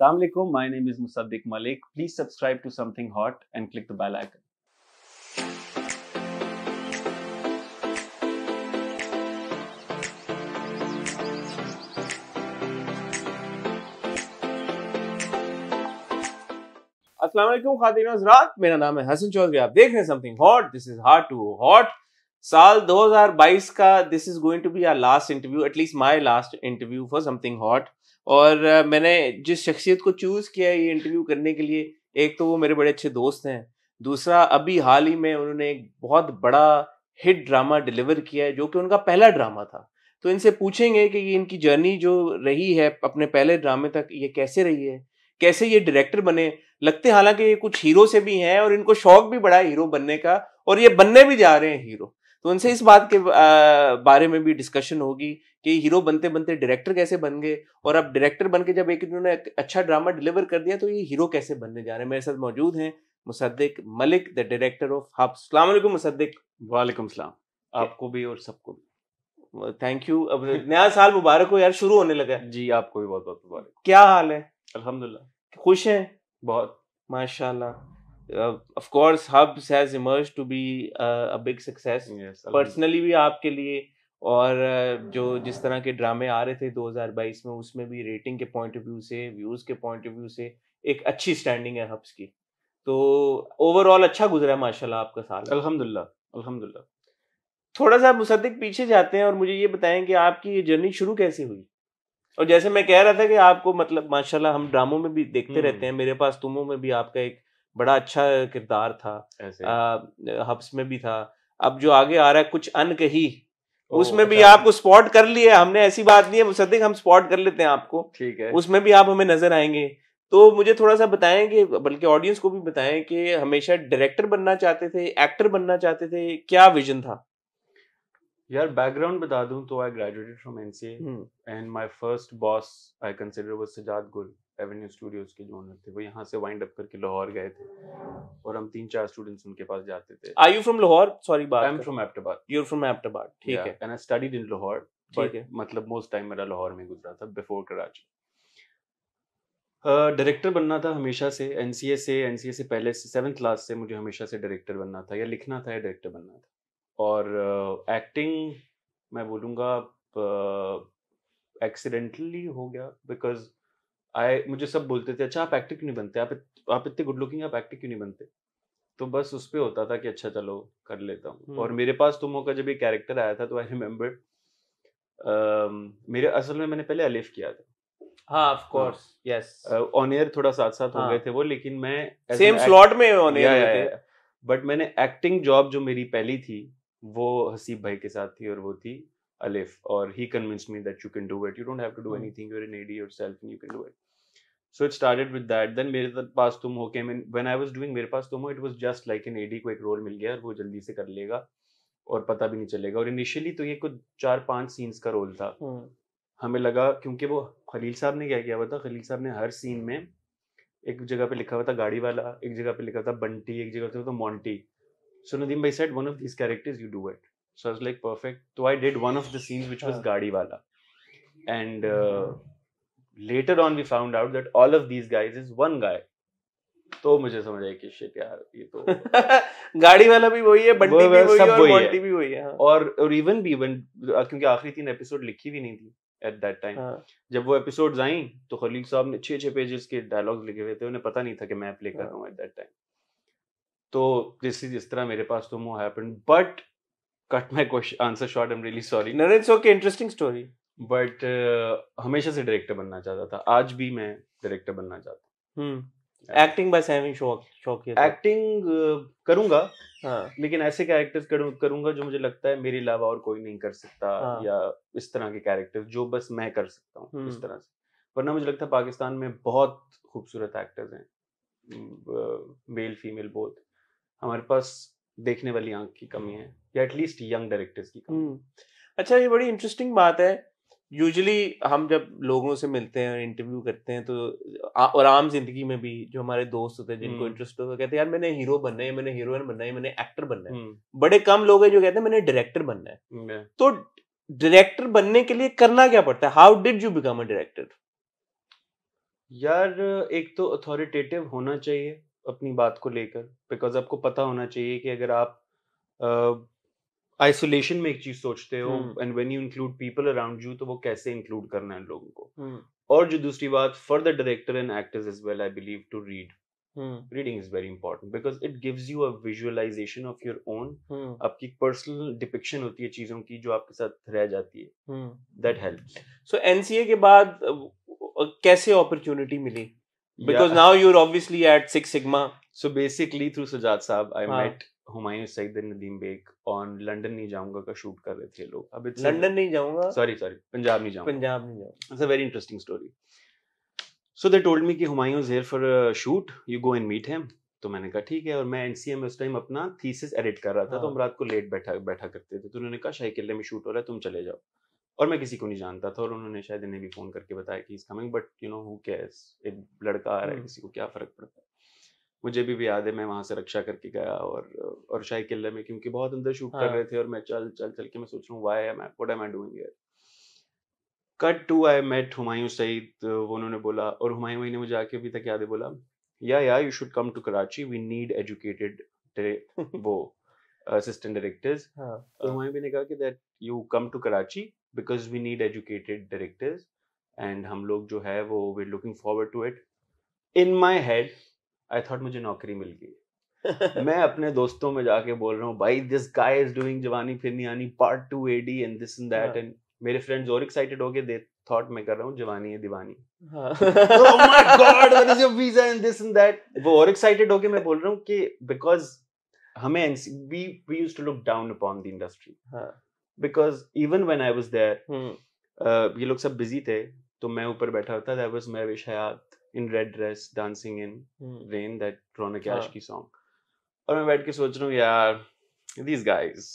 Assalamualaikum. My name is Musaddiq Malik. Please subscribe to Something Hot and click the bell icon. Assalamualaikum खातिन हजरात मेरा नाम है हसन चौधरी आप देख रहे हैं something hot this is heart to hot साल 2022 का this is going to be our last interview at least my last interview for something hot और मैंने जिस शख्सियत को चूज किया है ये इंटरव्यू करने के लिए एक तो वो मेरे बड़े अच्छे दोस्त हैं दूसरा अभी हाल ही में उन्होंने एक बहुत बड़ा हिट ड्रामा डिलीवर किया है जो कि उनका पहला ड्रामा था तो इनसे पूछेंगे कि ये इनकी जर्नी जो रही है अपने पहले ड्रामे तक ये कैसे रही है कैसे ये डायरेक्टर बने लगते हालांकि ये कुछ हीरो से भी हैं और इनको शौक भी बड़ा है हीरो बनने का और ये बनने भी जा रहे हैं हीरो तो उनसे इस बात के बारे में भी डिस्कशन होगी कि हीरो बनते बनते डायरेक्टर कैसे बन गए और अब डायरेक्टर बन के जब एक इन्होंने अच्छा ड्रामा डिलीवर कर दिया तो ये हीरो कैसे बनने जा रहे हैं मेरे साथ मौजूद हैं Musaddiq Malik the director of hub सलामकुम मुसद्दिक वालेकुम सलाम आपको भी और सबको भी थैंक यू अब नया साल मुबारक हो यार शुरू होने लगा जी आपको भी बहुत बहुत मुबारक क्या हाल है अल्हम्दुलिल्लाह खुश हैं बहुत माशाल्लाह uh, of course hubs has emerged to be uh, a big success yes, personally bhi aapke liye और uh, जो जिस तरह के ड्रामे आ रहे थे 2022 में उसमें भी रेटिंग के पॉइंट ऑफ व्यू से व्यूज के पॉइंट ऑफ व्यू से एक अच्छी स्टैंडिंग है हब्स की तो ओवरऑल अच्छा गुजरा है माशाल्लाह आपका साल अल्हम्दुलिल्लाह अल्हम्दुलिल्लाह थोड़ा सा मुसद्दिक पीछे जाते हैं और मुझे ये बताएं कि आपकी ये जर्नी शुरू कैसे हुई और जैसे मैं कह रहा था कि आपको मतलब माशाल्लाह हम ड्रामों में भी देखते रहते हैं हम्म। मेरे पास तुमों में भी आपका एक बड़ा अच्छा किरदार था हब्स में भी था अब जो आगे आ रहा है कुछ अन कही उसमें भी अच्छा। आपको स्पॉट कर लिया हमने ऐसी बात नहीं है मुसद्दिक हम स्पॉट कर लेते हैं आपको ठीक है उसमें भी आप हमें नजर आएंगे तो मुझे थोड़ा सा बताएं कि बल्कि ऑडियंस को भी बताएं कि हमेशा डायरेक्टर बनना चाहते थे एक्टर बनना चाहते थे क्या विजन था यार बैकग्राउंड बता दूं तो I graduated from NCA and my first boss I consider was Sajjad Gul Evernew studios के जो ओनर थे वो यहाँ से वाइंड अप करके लाहौर गए थे और हम तीन चार स्टूडेंट्स उनके पास जाते थे I you from Lahore sorry बात I am from Abbottabad you are from Abbottabad ठीक है and I studied in Lahore ठीक है मतलब मोस्ट टाइम मेरा लाहौर में गुजरा था बिफोर कराची डायरेक्टर uh, बनना था हमेशा से एन सी एस से एन सी एस से पहले से सेवन क्लास से मुझे हमेशा से डायरेक्टर बनना था या लिखना था या डायरेक्टर बनना था और एक्टिंग uh, मैं बोलूँगा एक्सीडेंटली uh, हो गया बिकॉज आई मुझे सब बोलते थे अच्छा आप एक्टर क्यों नहीं बनते आप इत, आप इतने गुड लुकिंग आप एक्टर क्यों नहीं बनते तो बस उस पर होता था कि अच्छा चलो कर लेता हूँ और मेरे पास तो मौका जब ये कैरेक्टर आया था तो आई रिमेम्बर मेरे असल में मैंने पहले अलिफ किया था हाँ of course yes on air थोड़ा साथ साथ हाँ. हो गए थे वो लेकिन मैं सेम स्लॉट में ऑन एयर बट मैंने एक्टिंग जॉब जो मेरी पहली थी वो हसीब भाई के साथ थी और वो थी Alif, or he convinced me that you can do it. You don't have to do hmm. anything. You're an AD yourself, and you can do it. So it started with that. Then मेरे पास तुम हो came in. When I was doing मेरे पास तुम हो, it was just like an AD को एक रोल मिल गया और वो जल्दी से कर लेगा और पता भी नहीं चलेगा और इनिशियली तो ये कुछ चार पांच सीन्स का रोल था hmm. हमें लगा क्योंकि वो खलील साहब ने क्या किया हुआ था खलील साहब ने हर सीन में एक जगह पे लिखा हुआ था गाड़ी वाला एक जगह पे लिखा था बंटी एक जगह पे था मोंटी सो नदीम भाई set one of this characters you do it So I was like, perfect. So I did one of the scenes, which was gadi wala And uh, hmm. later on, we found out that all of these guys is one guy. तो मुझे समझ आया कि shit यार ये तो गाड़ी वाला भी वही है बंटी भी वही सब वही है भी वही है हाँ. और और इवन भी इवन क्योंकि आखिरी तीन एपिसोड लिखी भी नहीं थी एट दैट टाइम जब वो एपिसोड्स आई तो खलील साहब ने छह छह पेजेस के डायलॉग्स लिखे हुए थे उन्हें पता नहीं था कि मैं प्ले कर हाँ। रहा हूँ एट दैट टाइम तो दिस इज इस तरह मेरे पास तो मो happen but cut my question answer short I am really sorry it's okay. Interesting interesting story but हमेशा से डायरेक्टर बनना चाहता था आज भी मैं डायरेक्टर बनना चाहता हूँ एक्टिंग बस हैविंग शौक शौक है एक्टिंग करूंगा हाँ. लेकिन ऐसे कैरेक्टर्स करूंगा जो मुझे लगता है मेरे अलावा और कोई नहीं कर सकता हाँ. या इस तरह के कैरेक्टर जो बस मैं कर सकता हूँ इस हम्म। तरह से वरना मुझे लगता है पाकिस्तान में बहुत खूबसूरत एक्टर्स हैं मेल फीमेल बोथ हमारे पास देखने वाली आंख की कमी है या एटलीस्ट यंग डायरेक्टर्स की कमी हम्म। अच्छा ये बड़ी इंटरेस्टिंग बात है यूजली हम जब लोगों से मिलते हैं इंटरव्यू करते हैं तो आ, और आम जिंदगी में भी जो हमारे दोस्त होते हैं जिनको इंटरेस्ट होता है कहते हैं यार मैंने हीरो बनना है मैंने हीरोइन बनना है मैंने एक्टर बनना है हम्म। बड़े कम लोग हैं जो कहते हैं मैंने डायरेक्टर बनना है तो डायरेक्टर बनने के लिए करना क्या पड़ता है how did you become a director यार एक तो अथॉरिटेटिव होना चाहिए अपनी बात को लेकर बिकॉज आपको पता होना चाहिए कि अगर आप आइसोलेशन में एक चीज सोचते हो and when you include people around you तो वो कैसे इंक्लूड करना है लोगों को हम्म। और जो दूसरी बात for the director and actors is well I believe to read reading is very important because it gives you a visualisation of your own आपकी पर्सनल डिपिक्शन होती है चीजों की जो आपके साथ रह जाती है दैट हेल्प सो एनसीए के बाद कैसे अपॉर्चुनिटी मिली because now you are obviously at six sigma so basically through Sajjad sahab I met Humayun Saeed Nadeem Baig on London नहीं जाऊंगा का शूट कर रहे थे लोग अब इट्स लंदन नहीं जाऊंगा सॉरी सॉरी पंजाब नहीं जाऊंगा पंजाब नहीं जाऊंगा it's a very interesting story so they told me कि Humayun is here for a shoot you go and meet him तो मैंने कहा ठीक है और मैं एनसीएम में उस टाइम अपना थीसिस एडिट कर रहा था हाँ। तो हम हाँ। रात को लेट बैठा बैठा करते थे तो उन्होंने कहा शाही किले में शूट हो रहा है तुम चले जाओ और मैं किसी को नहीं जानता था और उन्होंने शायद इन्हें भी फोन करके बताया कि is coming but you know who cares एक लड़का आ रहा है हाँ। किसी को क्या फर्क पड़ता है मुझे भी भी याद है मैं वहां से रक्षा करके गया और और शाही किले में क्योंकि बहुत अंदर शूट हाँ. कर रहे हाँ। थे और मैं चल चल चल के मैं सोच रहा हूँ why am I doing cut to I met Humayun Saeed वो उन्होंने बोला और हुमायूं भाई ने मुझे आके अभी तक याद है बोला yeah yeah you should come to Karachi we need educated वो असिस्टेंट डायरेक्टर्स हाँ, तो हाँ। हुमायूं भी ने कहा कि that you come to Karachi because we need educated directors and हम लोग जो है वो we looking forward to it in my head I thought मुझे नौकरी मिल गई मैं अपने दोस्तों में जाके बोल रहा हूँ भाई दिस गाय इज डूइंग जवानी Phir Nahi Ani part two A D and this and that and मेरे फ्रेंड्स और एक्साइटेड हो गए दे थॉट मैं कर रहा हूँ Jawani Hai Deewani visa and this and that वो और एक्साइटेड हो गए मैं बोल रहा हूँ कि बिकॉज हमें we we used to look down upon the industry because even when I was there ये लोग सब बिजी थे तो मैं ऊपर बैठा होता था was Mehwish Hayat in red dress dancing in rain that Ronak याश की सॉन्ग और मैं बैठ के सोच रहा हूँ यार दीज गाइज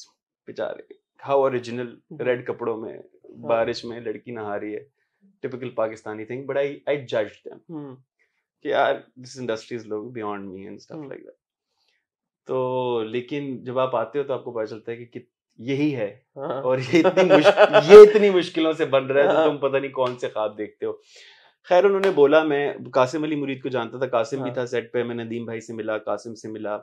बेचारे हाउ ओरिजिनल रेड कपड़ों में हाँ। बारिश में लड़की नहा रही है typical Pakistani thing but I I जज देम कि यार दिस इंडस्ट्री इज लोग beyond me and stuff like that तो लेकिन जब आप आते हो तो आपको पता चलता है कि, कि यही है हाँ। और ये इतनी मुश्क, ये इतनी मुश्किलों से बन रहा है तो हाँ। तो तुम पता नहीं कौन से ख्वाब देखते हो खैर उन्होंने बोला मैं कासिम अली मुरीद को जानता था कासिम भी हाँ। था सेट पे मैं नदीम भाई से मिला कासिम से मिला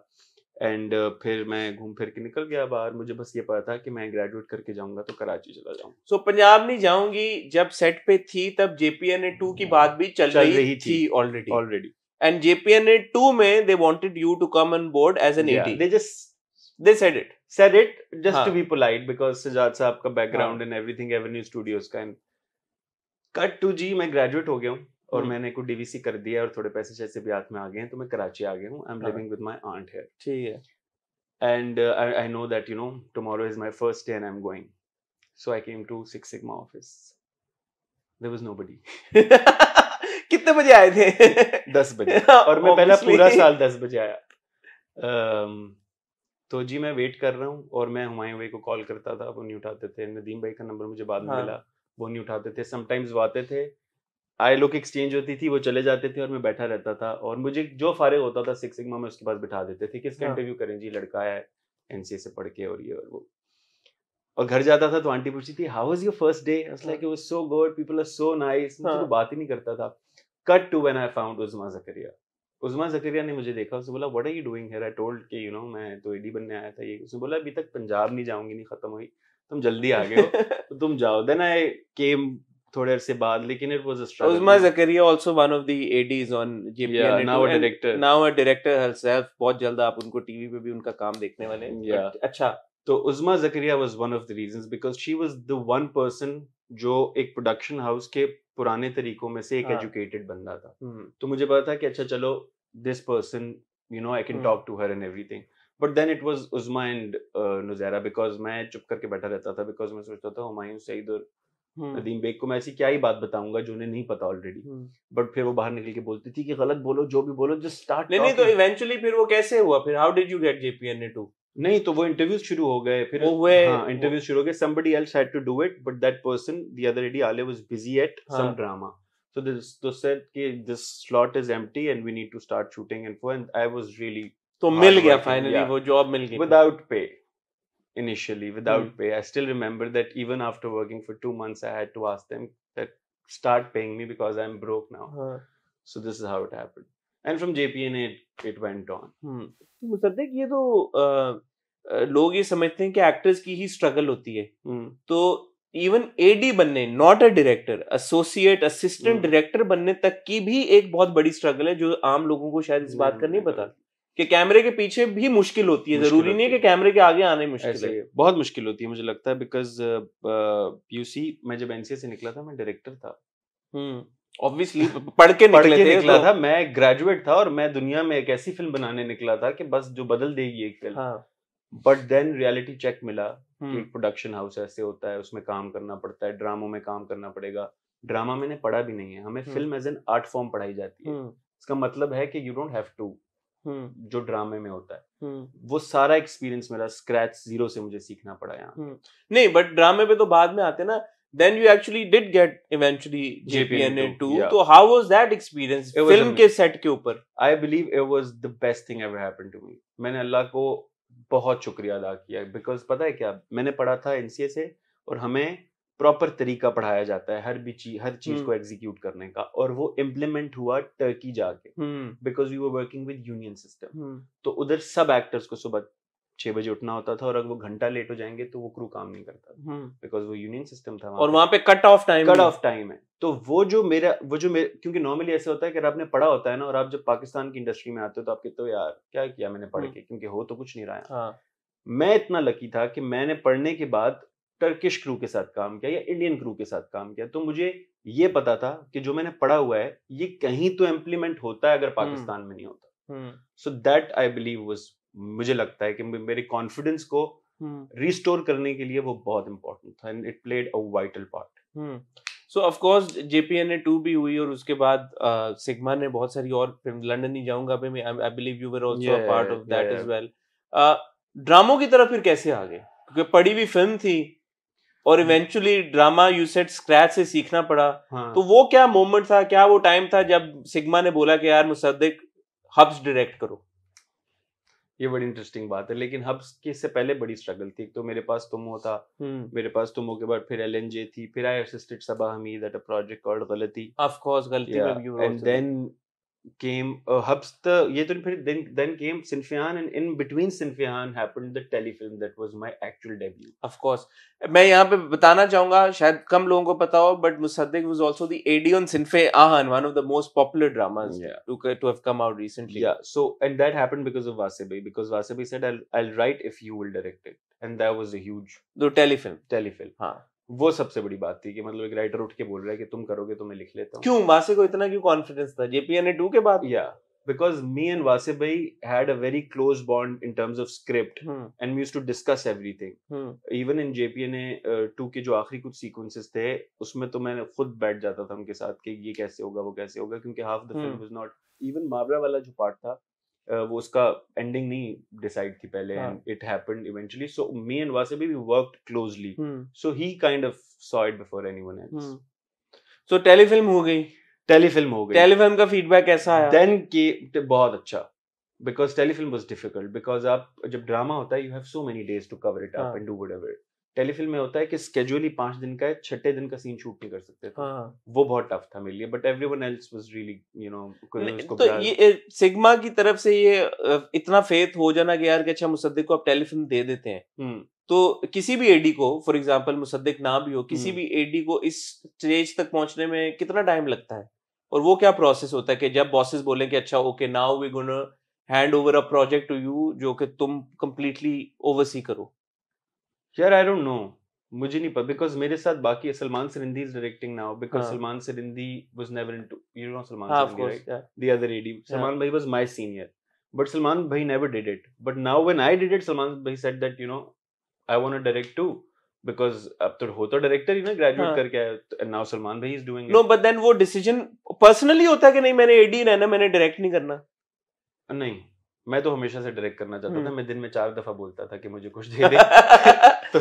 एंड uh, फिर मैं घूम फिर के निकल गया बाहर मुझे बस ये पता था कि मैं ग्रेजुएट करके जाऊंगा तो कराची चला जाऊंगा सो so, पंजाब नहीं जाऊंगी जब सेट पे थी तब जेपीएनए टू की बात भी चल, चल रही थी already already and JPNA to में they wanted you to come on board as an AT they just they said it said it just to be polite because Sajjad sahab का background and everything avenue studios का and cut to जी मैं graduate हो गया हूँ और हम्म। मैंने कुछ डीवीसी कर दिया और थोड़े पैसे जैसे भी हाथ में आ गए हैं तो मैं कराची आ गया हूँ I am living with my aunt here ठीक है and I know that you know tomorrow is my first day and I am going so I came to six sick my office there was nobody कितने बजे आए थे दस बजे हाँ, और मैं पहला पूरा साल दस बजे आया um, तो जी मैं वेट कर रहा हूँ और मैं हुमायूं भाई को कॉल करता था वो नहीं उठाते थे नदीम भाई का नंबर मुझे बाद में हाँ. मिला वो नहीं उठाते थे समटाइम्स वो आते थे आई लुक एक्सचेंज होती थी वो चले जाते थे और मैं बैठा रहता था और मुझे जो फारिग होता था सिक्स सिग्मा में उसके पास बिठा देते थे किसका इंटरव्यू हाँ। करें जी लड़का है एन से पढ़ के और ये और वो और घर जाता था तो आंटी पूछती थी how was your first day like वो so good people are so nice मैं तो हाँ। बात ही नहीं करता था cut to when I found Uzma Zakaria Uzma Zakaria ने मुझे देखा उसने बोला what are you doing here I told कि यू नो मैं तो एडी बनने आया था ये उसने बोला अभी तक पंजाब नहीं जाऊंगी नहीं खत्म हुई तुम जल्दी आ गए तो तुम जाओ देन आई केम थोड़े अरसे बाद लेकिन it was a struggle Uzma Zakaria also one of the ADs on JPN now a director now a director herself बहुत जल्द आप उनको टीवी पे भी उनका काम देखने वाले हैं yeah. अच्छा तो Uzma Zakaria was one of the reasons because she was the one person जो एक प्रोडक्शन हाउस के पुराने तरीकों में से एक एजुकेटेड हाँ. बंदा था हम्म। तो मुझे पता था कि अच्छा चलो this person you know I can talk to her and everything but then it was Uzma and Nuzaira because मैं चुप करके बैठा रहता था बिकॉज मैं सोचता था हुमायूं सईद और हम्म। नदीम बेग को मैं ऐसी क्या ही बात बताऊंगा जो उन्हें नहीं पता ऑलरेडी बट हम्म। फिर वो बाहर निकल के बोलती थी कि गलत बोलो जो भी बोलो जस्ट स्टार्ट नहीं नहीं तो इवेंचुअली फिर वो कैसे हुआ फिर how did you get JPNA two नहीं तो वो इंटरव्यूज शुरू हो गए फिर वो हुए हाँ, इंटरव्यूज शुरू हो गए somebody else had to do it but that person the other lady आले was busy at some drama so this तो सेड कि this slot is empty and we need to start shooting and for and I was really तो Hard मिल गया finally yeah. वो job मिल गई without पे initially without hmm. pay i still remember that even after working for 2 months i had to ask them that start paying me because i'm broke now huh. so this is how it happened and from jpna it, it went on hmm. Mossadegh ये तो लोग ये समझते हैं कि actors की ही struggle होती है तो इवन एडी बनने not a director associate assistant director बनने तक की भी एक बहुत बड़ी स्ट्रगल है जो आम लोगों को शायद इस बात का नहीं पता कि कैमरे के पीछे भी मुश्किल होती है जरूरी नहीं है कि कैमरे के आगे आने मुश्किल है बहुत मुश्किल होती है मुझे लगता है बिकॉज यूसी uh, uh, मैं जब एनसीए से निकला था मैं डायरेक्टर था ऑब्वियसली हम्म। पढ़ के निकले थे तो निकला तो, था मैं ग्रेजुएट था और मैं दुनिया में एक ऐसी फिल्म बनाने निकला था कि बस जो बदल देगी एक film but then reality check मिला कि एक प्रोडक्शन हाउस ऐसे होता है उसमें काम करना पड़ता है ड्रामों में काम करना पड़ेगा ड्रामा मैंने पढ़ा भी नहीं है हमें film as an art form पढ़ाई जाती है हम्म। इसका मतलब है कि यू डोंट हैव टू जो ड्रामे में होता है वो सारा एक्सपीरियंस मेरा स्क्रैच जीरो से मुझे सीखना पड़ा यहाँ नहीं बट ड्रामे पे तो बाद में आते ना then you actually did get eventually jpna 2 yeah. so how was that experience it film के set के ऊपर i believe it was the best thing ever happened to me मैंने अल्लाह को बहुत शुक्रिया अदा किया बिकॉज पता है क्या मैंने पढ़ा था एनसीए से और हमें प्रॉपर तरीका पढ़ाया जाता है हर भी चीज हर चीज हम्म। को एग्जीक्यूट करने का और वो इम्प्लीमेंट हुआ टर्की जाके because we were working with union system तो उधर सब एक्टर्स को सुबह छह बजे उठना होता था और अगर वो घंटा लेट हो जाएंगे तो वो क्रू काम नहीं करता बिकॉज हम्म। वो यूनियन सिस्टम था और वहां पे cut off time cut off time है तो वो जो मेरा वो जो मेरे क्योंकि नॉर्मली ऐसा होता है कि आपने पढ़ा होता है ना और आप जब पाकिस्तान की इंडस्ट्री में आते हो तो आप कहते हो तो यार क्या किया मैंने पढ़ हम्म। के क्योंकि हो तो कुछ नहीं रहा है हाँ। मैं इतना लकी था कि मैंने पढ़ने के बाद टर्किश क्रू के साथ काम किया या इंडियन क्रू के साथ काम किया तो मुझे ये पता था कि जो मैंने पढ़ा हुआ है ये कहीं तो इम्प्लीमेंट होता है अगर पाकिस्तान में नहीं होता so that I believe was मुझे लगता है कि मेरे कॉन्फिडेंस को रिस्टोर करने के लिए वो बहुत इंपॉर्टेंट था and it played a vital part so of course JPNA two भी हुई और उसके बाद सिग्मा ने बहुत सारी और फिल्म लंदन नहीं जाऊंगा मैं I believe you were also a part of that as well ड्रामों की तरफ फिर कैसे आ गए क्योंकि पड़ी भी फिल्म थी और eventually drama you set scratch से सीखना पड़ा हाँ. तो वो क्या मोमेंट था क्या वो टाइम था जब सिग्मा ने बोला कि यार मुसद्दिक हब्स डायरेक्ट करो ये बड़ी इंटरेस्टिंग बात है लेकिन हब्स के से पहले बड़ी स्ट्रगल थी तो मेरे पास तुमो था हम्म। मेरे पास तुम हो के बाद फिर एल थी फिर I assisted Saba Hamid at a project called Galti of course Galti and then came uh, Hubster, Yetur, then then came Sinfian, and in between Sinfian happened the telefilm that was my actual debut. Of course, मैं यहाँ पे बताना चाहूँगा शायद कम लोगों को पता हो but Musaddiq was also the AD on Sinfe one of the most popular dramas yeah. to to have come out recently. Yeah, so and that happened because of Vasebi eh? because Vasebi said I'll I'll write if you will direct it, and that was a huge the telefilm telefilm. हाँ वो सबसे बड़ी बात थी कि मतलब एक writer उठ के बोल रहा है कि तुम करोगे तो मैं लिख लेता हूँ क्यों वासे को इतना क्यों कॉन्फिडेंस था जेपीएन टू के बाद या बिकॉज मी एंड वासे भाई had a very close bond in terms of script and we too discuss every thing even in ने टू के जो आखिरी कुछ सीक्वेंसेज थे उसमें तो मैं खुद बैठ जाता था उनके साथ कि ये कैसे होगा वो कैसे होगा क्योंकि हाफ दॉट इवन मावरा वाला जो पार्ट था वो उसका एंडिंग नहीं डिसाइड थी पहले it happened eventually so me and Vasudev we worked closely so he kind of saw it before anyone else so telefilm हो गई टेलीफिल्म हो गई टेलीफिल्म का फीडबैक कैसा आया देन के बहुत अच्छा because telefilm was difficult because आप जब ड्रामा होता है you have so many days to cover it up and do what telefilm में होता है कि स्केजुअली पांच दिन का है छठे दिन का सीन शूट नहीं कर सकते तो। हाँ. वो बहुत टफ था मेरे लिए but every one else was really you know तो ये सिग्मा की तरफ से ये इतना फेथ हो जाना कि यार अच्छा मुसद्दिक को आप टेलीफिल्म दे देते हैं हम्म। तो किसी भी एडी को फॉर एग्जाम्पल मुसद्दिक ना भी हो किसी हम्म। भी एडी को इस स्टेज तक पहुंचने में कितना टाइम लगता है और वो क्या प्रोसेस होता है कि जब बॉसेस बोले कि अच्छा okay now we gonna hand over a project to you जो कि तुम कंप्लीटली ओवरसी करो यार आई डोंट नो मुझे नहीं पता बिकॉज मेरे साथ बाकी Salman Sarhindi is directing now because Salman Sarhindi was never into you know Salman Sarhindi right the other AD Salman भाई was my senior but Salman भाई never did it but now when I did it Salman भाई said that you know I want to direct too because अब तो हो तो director ही ना graduate हाँ। करके आया नाउ तो सलमान भाई is doing no but then वो डिसीजन पर्सनली होता है कि नहीं मैंने एडी रहना मैंने डायरेक्ट नहीं करना नहीं मैं तो हमेशा से डायरेक्ट करना चाहता था हम्म। मैं दिन में चार दफा बोलता था कि मुझे कुछ दे दे तो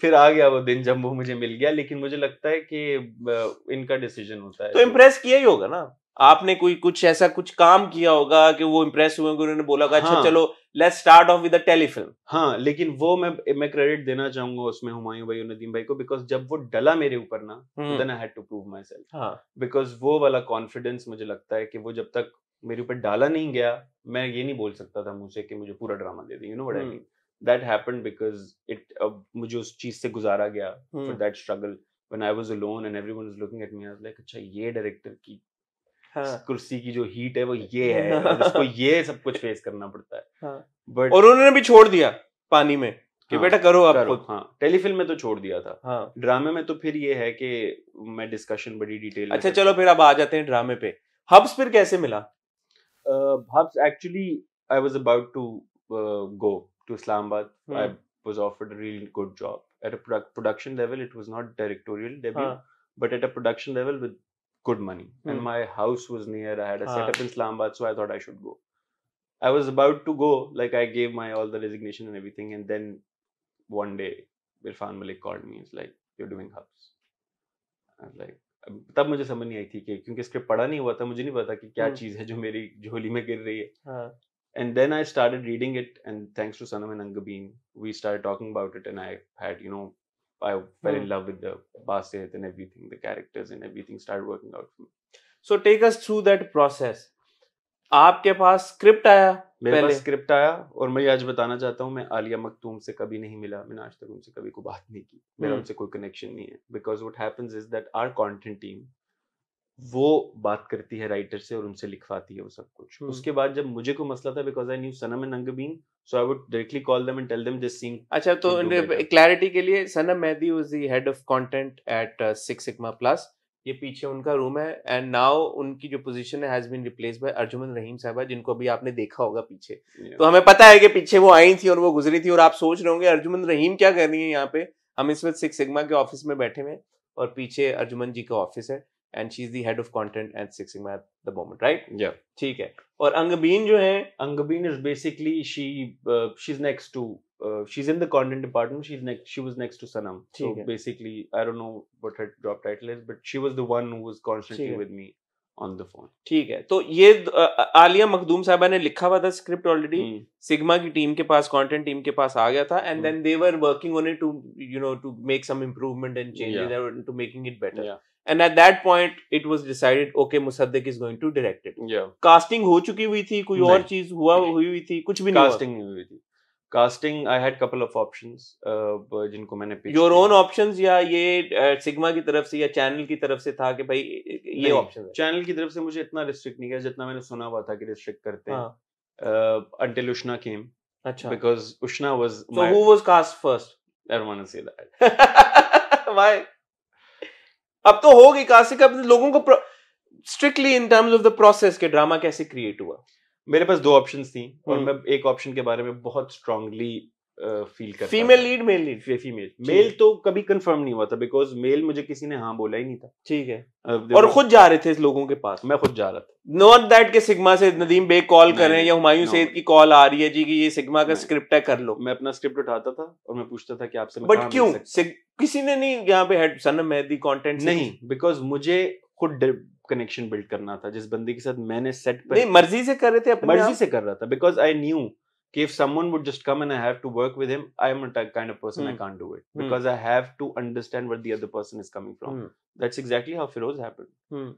फिर आ गया वो दिन जब वो मुझे मिल गया लेकिन मुझे लगता है कि इनका डिसीजन होता है तो इम्प्रेस किया ही होगा ना आपने कोई कुछ ऐसा कुछ काम किया होगा कि वो इम्प्रेस हुए उन्होंने बोला होगा अच्छा हाँ। चलो let's start off with telefilm हाँ लेकिन वो मैं मैं क्रेडिट देना चाहूंगा उसमें हुमायूं भाई और नदीम भाई को बिकॉज जब वो डला मेरे ऊपर ना then I had to prove myself because वो वाला कॉन्फिडेंस मुझे लगता है कि वो जब तक मेरे ऊपर डाला नहीं गया मैं ये नहीं बोल सकता था मुझे कि मुझे पूरा ड्रामा दे दे you know what I mean that happened because it अब मुझे उस चीज से गुजारा गया for that struggle when I was alone and everyone is looking at me I like अच्छा ये डायरेक्टर की हाँ. कुर्सी की जो हीट है वो ये है उसको ये सब कुछ फेस करना पड़ता है हाँ. But, और उन्होंने भी छोड़ दिया पानी में कि हाँ, बेटा करो आप करो, हाँ टेलीफिल्म में तो छोड़ दिया था हाँ. ड्रामे में तो फिर ये है कि मैं डिस्कशन बड़ी डिटेल अच्छा चलो फिर अब आ जाते हैं ड्रामे पे हब्स फिर कैसे मिला uh, actually, I was about to uh, go to Islamabad. Hmm. I was offered a really good job at a produ- production level. It was not directorial debut, huh. but at a production level with good money. Hmm. And my house was near. I had a huh. setup in Islamabad, so I thought I should go. I was about to go. Like I gave my all the resignation and everything, and then one day, Irfan Malik called me. It's like you're doing hubs. I was like, तब मुझे समझ नहीं आई थी कि क्योंकि script पढ़ा नहीं हुआ था मुझे नहीं पता कि क्या चीज है जो मेरी झोली में गिर रही है and then i started reading it and thanks to sanam and angabeen we started talking about it and i had you know i fell mm. in love with the Basit and everything the characters and everything started working out for me so take us through that process आपके पास script आया मेरे पास script आया और मैं आज बताना चाहता हूँ मैं आलिया मखतूम से कभी नहीं मिला मैंने आज तक उनसे कभी कोई बात नहीं की मेरा हम्म। उनसे कोई कनेक्शन नहीं है because what happens is that our content team वो बात करती है राइटर से और उनसे लिखवाती है वो सब कुछ hmm. उसके बाद जब मुझे कोई मसला था because I knew Sanam and Angbeen so I would directly call them and tell them this scene अच्छा तो क्लैरिटी के लिए Sanam Mehdi was the head of content at six Sigma Plus ये पीछे उनका रूम है एंड नाउ उनकी जो पोजीशन है has been replace by Arjun Rahim साहब जिनको अभी आपने देखा होगा पीछे yeah. तो हमें पता है कि पीछे वो आई थी और वो गुजरी थी और आप सोच रहे होंगे अर्जुन रहीम क्या कर रही है यहाँ पे हम इस वक्त सिक्स सिग्मा के ऑफिस में बैठे हुए और पीछे अर्जुन जी का ऑफिस है and she is the head of content and Six Sigma at the moment right या ठीक है और अंगबीन जो है Angbeen is basically she she is next to Uh, she's in the content department. She's next. She was next to Sanam. So basically, I don't know what her job title is, but she was the one who was constantly with me on the phone ठीक है तो ये आलिया मखदूम साहबा ने लिखा हुआ था script hmm. Already Sigma की टीम के पास कंटेंट टीम के पास आ गया था and then they were working on it too you know to make some improvement and changes to making it better and at that point it was decided okay Musaddiq is going to direct it casting हो चुकी हुई थी कोई और चीज हुआ हुई हुई थी कुछ भी नहीं कास्टिंग हुई थी casting I had couple of options जिनको मैंने योर ओन ऑप्शंस या ये सिग्मा uh, की तरफ से या चैनल की तरफ से था कि भाई ये ऑप्शन चैनल की तरफ से मुझे इतना रिस्ट्रिक्ट नहीं किया जितना मैंने सुना हुआ था कि रिस्ट्रिक्ट करते हैं अंटिल उष्णा केम अच्छा because Ushna was so who was cast first everyone want to say that why अब तो हो गई कास्टिंग अब लोगों को strictly in terms of the process के ड्रामा कैसे क्रिएट हुआ मेरे पास दो ऑप्शन थी और हम्म। मैं एक ऑप्शन के बारे में बहुत स्ट्रांगली फील करता female lead male lead female male तो कभी कंफर्म नहीं हुआ था बिकॉज मेल मुझे किसी ने हाँ बोला ही नहीं था ठीक है और खुद जा रहे थे इस लोगों के पास मैं खुद जा रहा था नॉट दैट के सिग्मा से नदीम बेग कॉल कर रहे हैं या हुमायूं no. सैद की कॉल आ रही है जी कि ये सिग्मा का स्क्रिप्ट है कर लो मैं अपना स्क्रिप्ट उठाता था और मैं पूछता था कि आपसे बट क्यों किसी ने नहीं यहाँ पे सनम मेहदी कॉन्टेंट नहीं बिकॉज मुझे खुद कनेक्शन बिल्ड करना था जिस बंदे के साथ मैंने सेट पर नहीं मर्जी से कर रहे थे अपने मर्जी से कर रहा था बिकॉज आई न्यू कि if someone would just come and I have to work with him, I am a kind of person mm. I can't do it because mm. I have to understand where the other person is coming from. Mm. That's exactly how Firoz happened. Mm.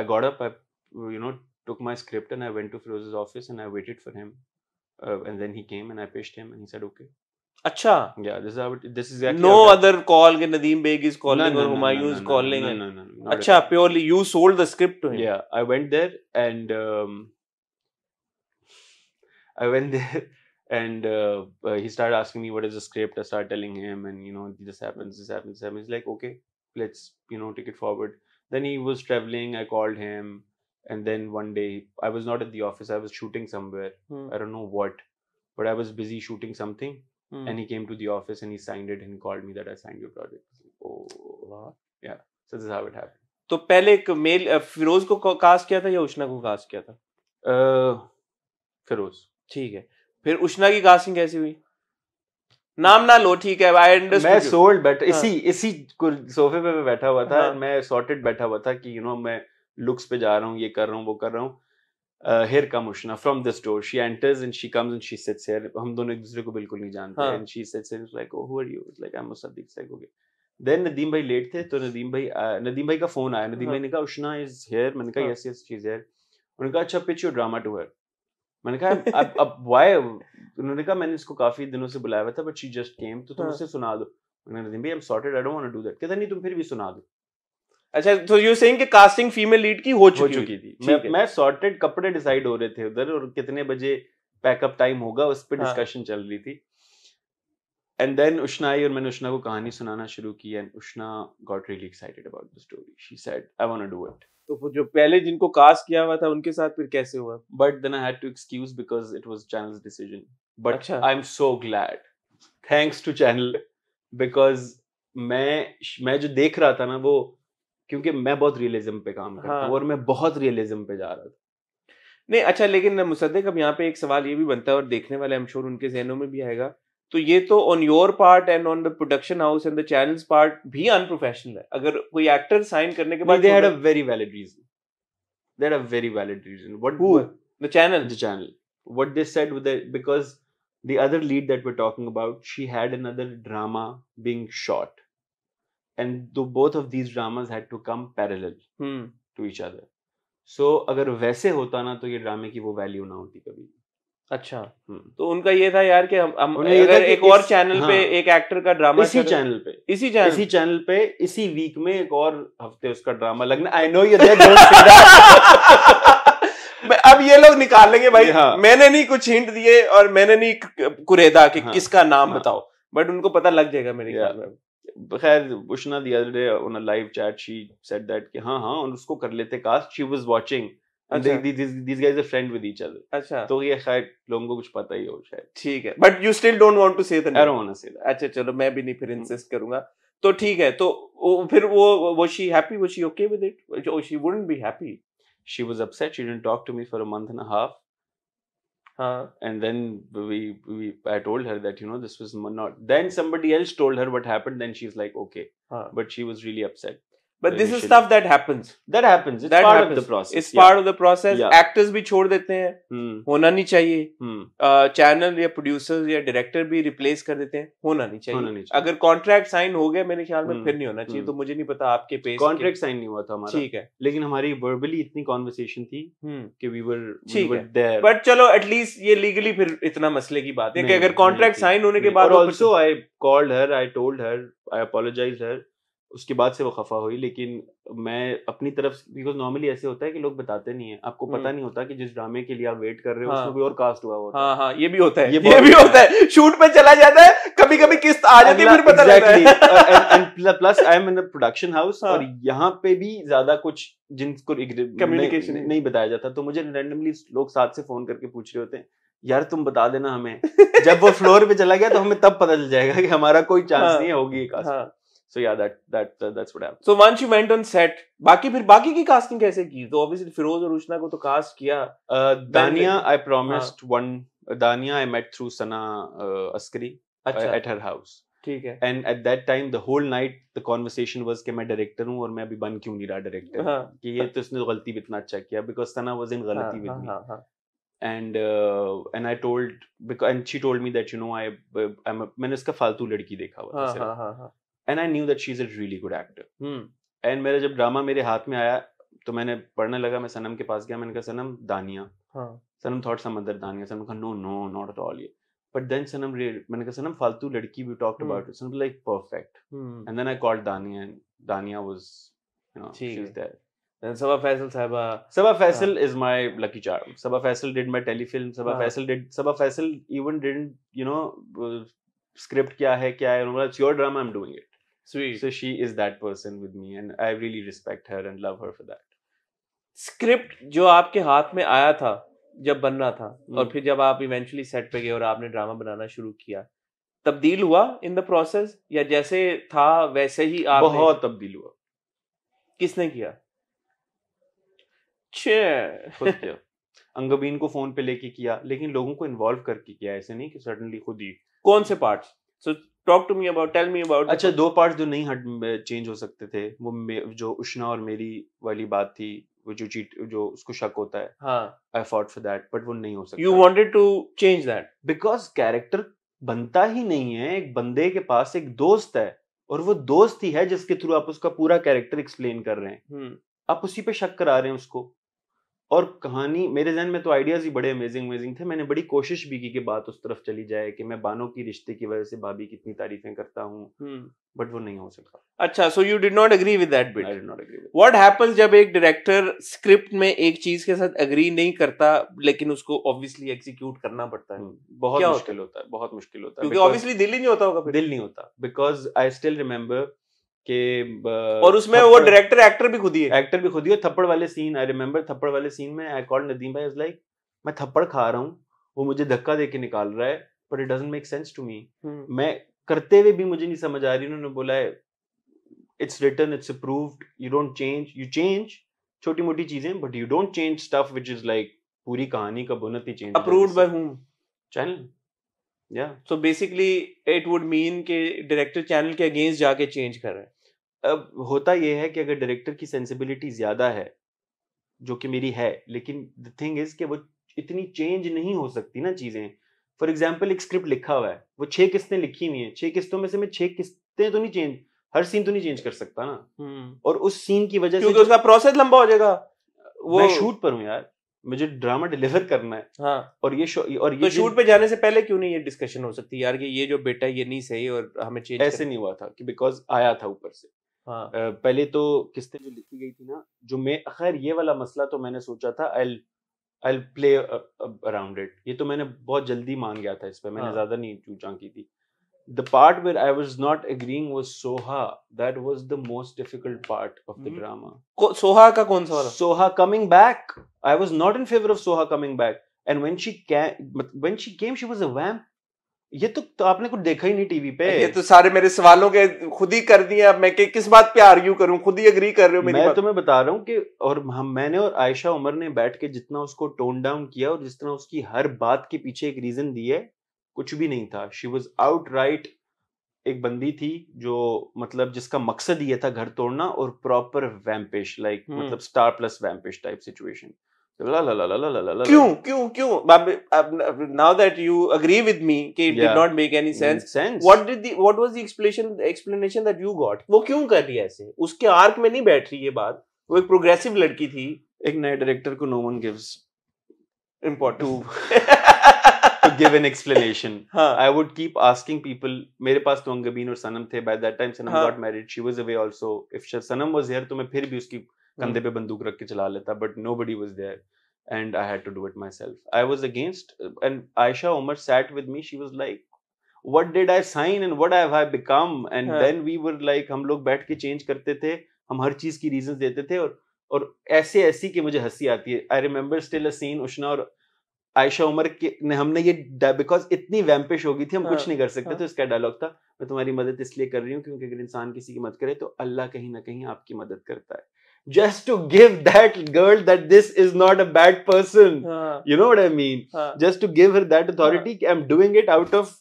I got up, I you know took my script and I went to Firoz's office and I waited for him, uh, and then he came and I pitched him and he said okay. अच्छा yeah this is how it, this is exactly no how other call ke nadeem beg is calling no, no, or humayun is calling no, no, no, no, no, acha purely you sold the script to him yeah i went there and um, i went there and uh, uh, he started asking me what is the script i started telling him and you know this happens this happens this happens he's like okay let's you know take it forward then he was traveling i called him and then one day i was not at the office i was shooting somewhere hmm. i don't know what but i was busy shooting something hmm. And he hmm. came to the office and he signed it and he called me that I signed your project. Like, Oh, wow. Yeah. So this is how it happened. तो पहले एक mail Firoz को cast किया था या उष्णा को cast किया था फिरोज ठीक है फिर उष्णा की कास्टिंग कैसी हुई नाम ना लो ठीक है आई मैं सोल्ड बट हाँ। इसी इसी सोफे पे मैं बैठा हुआ था हाँ. मैं सॉर्टेड बैठा हुआ था कि यू you नो know, मैं लुक्स पे जा रहा हूँ ये कर रहा हूँ वो कर रहा हूँ हेयर का Ushna from this door she enters and she comes and she sits here हम दोनों एक दूसरे को बिल्कुल नहीं जानते and she sits here like oh who are you like I am Sadiq like okay then Nadeem भाई लेट थे तो नदीम भाई नदीम uh, भाई का फोन आया नदीम हाँ। भाई ने कहा उशना इज हियर मैंने कहा yes yes she is here उन्होंने कहा अच्छा pitch your drama to her मैंने कहा अब अब व्हाई उन्होंने कहा मैंने इसको काफी दिनों से बुलाया हुआ था बट शी जस्ट केम तो तुम हाँ। उसे सुना दो मैंने नदीम भाई I am sorted I don't want to do that कहता नहीं तुम फिर भी सुना दो अच्छा तो यू सेइंग कि कास्टिंग फीमेल लीड की हो चुकी, हो चुकी थी थी। मैं सॉर्टेड कपड़े डिसाइड हो रहे थे उधर और कितने बजे पैकअप टाइम होगा उस पर डिस्कशन हाँ। चल रही थी एंड देन उष्णा आई और मैंने उष्णा को कहानी सुनाना शुरू की and Ushna got really excited about the story she said I want to do it तो जो पहले जिनको कास्ट किया हुआ था उनके साथ फिर कैसे हुआ but then I had to excuse because it was channel's decision but I am so glad thanks to channel because मैं मैं जो देख रहा था ना वो क्योंकि मैं बहुत रियलिज्म पे काम करता हूँ हाँ। और मैं बहुत रियलिज्म पे जा रहा था नहीं अच्छा लेकिन मुसद्दिक अब यहाँ पे एक सवाल ये भी बनता है और देखने वाले एम श्योर उनके जहनों में भी आएगा तो ये तो on your part and on the production house and the channel's part भी अनप्रोफेशनल है अगर कोई एक्टर साइन करने के बाद they had a very valid reason they had a very valid reason what who the channel the channel what they said with because the other lead that we are talking about she had another drama being shot and though both of these dramas had to come parallel to to other so hmm. अगर वैसे होता ना तो ये ड्रामे की वो value ना होती कभी अच्छा hmm. तो उनका ये था यार कि हम, हम अगर एक और चैनल हाँ, पे एक एक्टर का ड्रामा इसी चैनल पे इसी चैनल इसी चैनल पे इसी वीक में एक और हफ्ते उसका ड्रामा लगना आई नो यू अब ये लोग निकाल लेंगे भाई हाँ। मैंने नहीं कुछ हिंट दिए और मैंने नहीं कुरेदा कि हाँ, किसका नाम हाँ, बताओ बट उनको पता लग जाएगा मेरे ख्याल में खैर Ushna the other day on a live chat she said that कि हां हां और उसको कर लेते cast she was watching this guys are friend with each other अच्छा तो ये खैर लोगों को कुछ पता ही हो शायद ठीक है but you still don't want to say the I don't want to say that अच्छा चलो मैं भी नहीं फिर इंसिस्ट हम्म। करूंगा तो ठीक है तो फिर वो वो शी हैप्पी वो she okay with it she wouldn't be happy she was upset she didn't talk to me for a month and a half and then we, we, I told her that, you know, this was not. Then somebody else told her what happened. Then she's like, okay. But she was really upset. But this is stuff that happens that happens it's part of the process it's part of the process actors भी छोड़ देते हैं hmm. होना नहीं चाहिए channel hmm. या producers या director भी रिप्लेस कर देते हैं होना नहीं चाहिए, अगर कॉन्ट्रैक्ट साइन हो गया मेरे ख्याल में hmm. फिर नहीं होना चाहिए तो मुझे नहीं पता आपके पे कॉन्ट्रैक्ट साइन नहीं हुआ था हमारा ठीक है लेकिन हमारी वर्बली इतनी कॉन्वर्सेशन थी कि वी वर ठीक है बट चलो एटलीस्ट ये लीगली फिर इतना मसले की बात है कि अगर कॉन्ट्रैक्ट साइन होने के बाद also I called her I told her I apologise her उसके बाद से वो खफा हुई लेकिन मैं अपनी तरफ बिकॉज नॉर्मली ऐसे होता है कि लोग बताते नहीं है आपको पता हम्म। नहीं होता कि जिस ड्रामे के लिए आप वेट कर रहे हो हाँ, उसमें कोई और कास्ट हुआ होता हाँ, हाँ, ये भी होता है ये, ये भी होता है शूट पे चला जाता है कभी कभी किस्त आ जाती है फिर पता exactly, है plus I am in production house और यहाँ पे भी ज्यादा कुछ जिनको कम्युनिकेशन नहीं बताया जाता तो मुझे रेंडमली लोग साथ से फोन करके पूछ रहे होते हैं यार तुम बता देना हमें जब वो फ्लोर पे चला गया तो हमें तब पता चल जाएगा कि हमारा कोई चांस हाँ। नहीं होगी कास्ट सो या that that that's what happened so once you went on set बाकी फिर बाकी की कास्टिंग कैसे की तो ऑब्वियसली फिरोज और उष्णा को तो कास्ट किया दानिया आई promised one Dania I met through Sana Askari at her house ठीक है and at that time the whole night the conversation कि मैं डायरेक्टर हूँ और मैं अभी बन क्यों नहीं रहा डायरेक्टर हाँ, कि ये तो इसने गलती भी इतना अच्छा किया बिकॉज सना वाज इन गलती with me and and I told and she told me that you know I मैंने इसका फालतू लड़की देखा हुआ हाँ, and I knew that she is a really good actor and मेरा जब ड्रामा मेरे हाथ में आया तो मैंने पढ़ने लगा मैं सनम के पास गया मैंने कहा सनम दानिया हाँ. सनम thought some other Dania Sanam कहा no no not at all ये बट देन सनम मैंने कहा सनम फालतू लड़की we talked about it Sanam like perfect and then I called Dania and Dania was you know she is there Then Sabah Faisal Saba. Sabah Faisal uh, is my lucky charm. Sabah Faisal did my telefilm. Sabah uh, Faisal did. Sabah Faisal even didn't, you know, uh, script क्या है क्या है. It's your drama. I'm doing it. Sweet. So she is that person with me, and I really respect her and love her for that. Script जो आपके हाथ में आया था जब बनना था और हम्म। फिर जब आप eventually set पे गए और आपने drama बनाना शुरू किया तब्दील हुआ in the process या जैसे था वैसे ही आप बहुत तब्दील हुआ किसने किया छे अंगबीन को फोन पे लेके किया लेकिन लोगों को इन्वॉल्व करके किया ऐसे नहीं कि सडनली खुद ही कौन से parts so so, talk to me about tell me about अच्छा दो पार्ट जो नहीं हट चेंज हो सकते थे वो जो उष्णा और मेरी वाली बात थी वो जो चीट जो उसको शक होता है हाँ I fought for that but वो नहीं हो सकता you wanted to change that because character बनता ही नहीं है एक बंदे के पास एक दोस्त है और वो दोस्त ही है जिसके थ्रू आप उसका पूरा कैरेक्टर एक्सप्लेन कर रहे हैं हम्म। आप उसी पे शक करा रहे हैं उसको और कहानी मेरे जहन में तो आइडियाज़ ही बड़े अमेजिंग अमेजिंग थे मैंने बड़ी कोशिश भी की कि बात उस तरफ चली जाए कि मैं बानो की रिश्ते की वजह से भाभी कितनी तारीफें करता हूँ बट हम्म। वो नहीं हो सका अच्छा so you did not agree with that bit I not agree what happens जब एक डायरेक्टर स्क्रिप्ट में एक चीज के साथ एग्री नहीं करता लेकिन उसको ऑब्वियसली एग्जीक्यूट करना पड़ता है हम्म, बहुत मुश्किल होता है बहुत मुश्किल होता है क्योंकि ऑब्वियसली दिल ही नहीं होता होगा दिल नहीं होता बिकॉज आई स्टिल रिमेंबर के और उसमें वो डायरेक्टर एक्टर भी खुद ही है एक्टर भी खुद ही है थप्पड़ वाले सीन आई रिमेम्बर थप्पड़ वाले सीन में आई कॉल नदीम भाई इज लाइक मैं थप्पड़ खा रहा हूँ वो मुझे धक्का दे के निकाल रहा है पर it doesn't make sense to me मैं करते हुए भी मुझे नहीं समझ आ रही उन्होंने बोला है it's return it's approved you don't change you change छोटी मोटी चीजें but you don't change stuff which is like पूरी कहानी का बुनत ही change approved by whom channel या so basically it would mean के डायरेक्टर चैनल के अगेंस्ट जाके चेंज कर रहा है अब होता यह है कि अगर डायरेक्टर की सेंसिबिलिटी ज़्यादा है जो कि मेरी है लेकिन द थिंग इज़ कि वो इतनी चेंज नहीं हो सकती ना चीज़ें फॉर एग्जाम्पल एक स्क्रिप्ट लिखा हुआ है वो छह किस्तें लिखी हुई हैं छह किस्तों में से मैं छह किस्तें तो नहीं चेंज हर सीन तो नहीं चेंज कर सकता ना हम्म। और उस सीन की वजह से उसका प्रोसेस लंबा हो जाएगा वो मैं शूट पर हूँ यार मुझे ड्रामा डिलीवर करना है हाँ और ये और ये तो शूट पे जाने से पहले क्यों नहीं ये डिस्कशन हो सकती यार कि ये जो बेटा ये नहीं सही और हमें चेंज ऐसे नहीं हुआ था कि बिकॉज आया था ऊपर से हाँ। पहले तो किस्ते जो लिखी गई थी ना जो मैं खैर ये वाला मसला तो मैंने सोचा था I I play around it ये तो मैंने बहुत जल्दी मान गया था इस पर मैंने हाँ। ज्यादा नहीं चूचा की थी the part where I was not agreeing was Soha that was the most difficult part of the drama Soha का कौन सा Soha coming back I was not in favour of Soha coming back and when she can she came she was a vamp ये तो, तो आपने कुछ देखा ही नहीं टीवी पे ये तो सारे मेरे सवालों के खुद ही कर दिए मैं कि किस बात पे आर्ग्यू करूं खुद ही अग्री कर रहे हो मेरी मैं तो मैं बता रहा हूँ कि और हम मैंने और आयशा उमर ने बैठ के जितना उसको टोन डाउन किया और जिस तरह उसकी हर बात के पीछे एक रीजन दी है कुछ भी नहीं था शी वॉज आउट राइट एक बंदी थी जो मतलब जिसका मकसद ये था घर तोड़ना और प्रॉपर वैम्पिश लाइक मतलब Star Plus vampish type situation क्यों क्यों क्यों now that you with me कि it did not make any sense what did the what was the explanation explanation that you got वो क्यों कर रही है ऐसे उसके आर्क में नहीं बैठ रही ये बात वो एक प्रोग्रेसिव लड़की थी एक नए डायरेक्टर को no one gives important to give an explanation I would keep asking people मेरे पास तो अंगबीन और सनम थे by that time Sanam got married she was away also if Sanam was here तो मैं फिर भी उसकी कंधे हम्म। पे बंदूक रख के चला लेता but nobody was there and I had to do it myself I was against and Ayesha Omar sat with me she was like what did I sign and what I become and then we were like हम लोग बैठ के change करते थे हम हर चीज की reason देते थे और और ऐसे ऐसी कि मुझे हंसी आती है I remember still a scene Ushna और आयशा उमर के ने हमने ये बिकॉज इतनी वैम्पिश हो गई थी हम हाँ, कुछ नहीं कर सकते हाँ. तो इसका डायलॉग था मैं तुम्हारी मदद इसलिए कर रही हूँ क्योंकि अगर इंसान किसी की मदद करे तो अल्लाह कहीं ना कहीं आपकी मदद करता है just to give that girl that this is not a bad person. हाँ. You know what I mean? हाँ. Just to give her that authority. हाँ. I'm doing it out of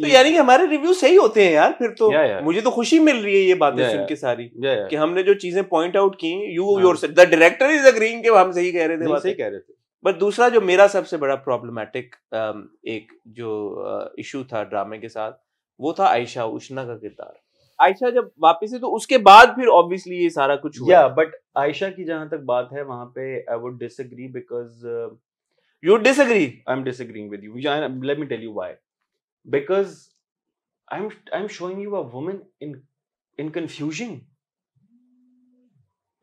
तो यानी कि हमारे रिव्यू सही होते हैं यार फिर तो yeah, yeah. मुझे तो खुशी मिल रही है ये बातें yeah, सुन के सारी yeah, कि हमने जो चीजें पॉइंट आउट की you your the director is agreeing कि हम सही कह रहे थे सही कह रहे थे बट दूसरा जो मेरा सबसे बड़ा प्रॉब्लमेटिक um, एक जो इशू uh, था ड्रामे के साथ वो था आयशा उष्णा का किरदार आयशा जब वापस है तो उसके बाद फिर ऑब्वियसली ये सारा कुछ हुआ या बट आयशा की जहां तक बात है वहां पे I would disagree because you disagree I am disagreeing with you let me tell you why because I am I am showing you a woman in in confusion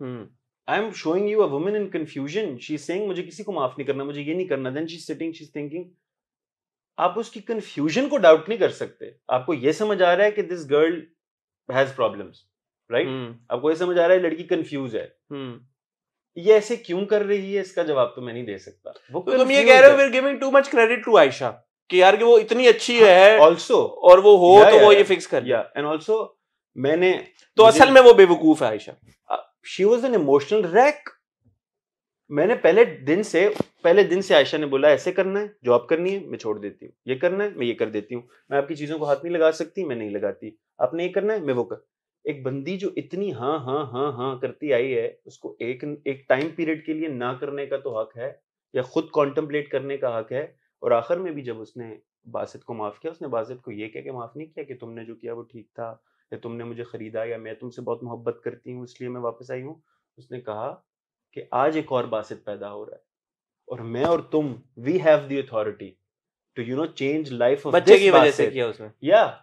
I am showing you a woman in confusion she is saying मुझे किसी को माफ नहीं करना मुझे ये नहीं करना then she is sitting she is thinking आप उसकी कंफ्यूजन को डाउट नहीं कर सकते आपको यह समझ आ रहा है कि this girl has problems right आपको ये समझ आ रहा है लड़की कंफ्यूज है hmm. ये ऐसे क्यों कर रही है इसका जवाब तो मैं नहीं दे सकता वो तो तुम ये कह रहे हो we giving too much credit to Ayesha कि यार कि वो इतनी अच्छी हाँ, है ऑल्सो और वो हो या, तो या, वो या, ये फिक्स कर या एंड ऑल्सो मैंने तो असल में वो बेवकूफ है Ayesha she was an emotional wreck मैंने पहले दिन से पहले दिन से आयशा ने बोला ऐसे करना है जॉब करनी है मैं छोड़ देती हूँ ये करना है मैं ये कर देती हूँ मैं आपकी चीजों को हाथ नहीं लगा सकती मैं नहीं लगाती आपने ये करना है मैं वो कर एक बंदी जो इतनी हाँ हाँ हाँ हाँ करती आई है उसको एक एक टाइम पीरियड के लिए ना करने का तो हक है या खुद कॉन्टम्पलेट करने का हक है और आखिर में भी जब उसने बासित को माफ़ किया उसने बासित को ये कह के माफ़ नहीं किया कि तुमने जो किया वो ठीक था या तुमने मुझे ख़रीदा या मैं तुमसे बहुत मोहब्बत करती हूँ इसलिए मैं वापस आई हूँ उसने कहा कि आज एक और बासित पैदा हो रहा है और मैं और तुम we have the authority to you know change life of बच्चे की वजह से किया उसने या yeah.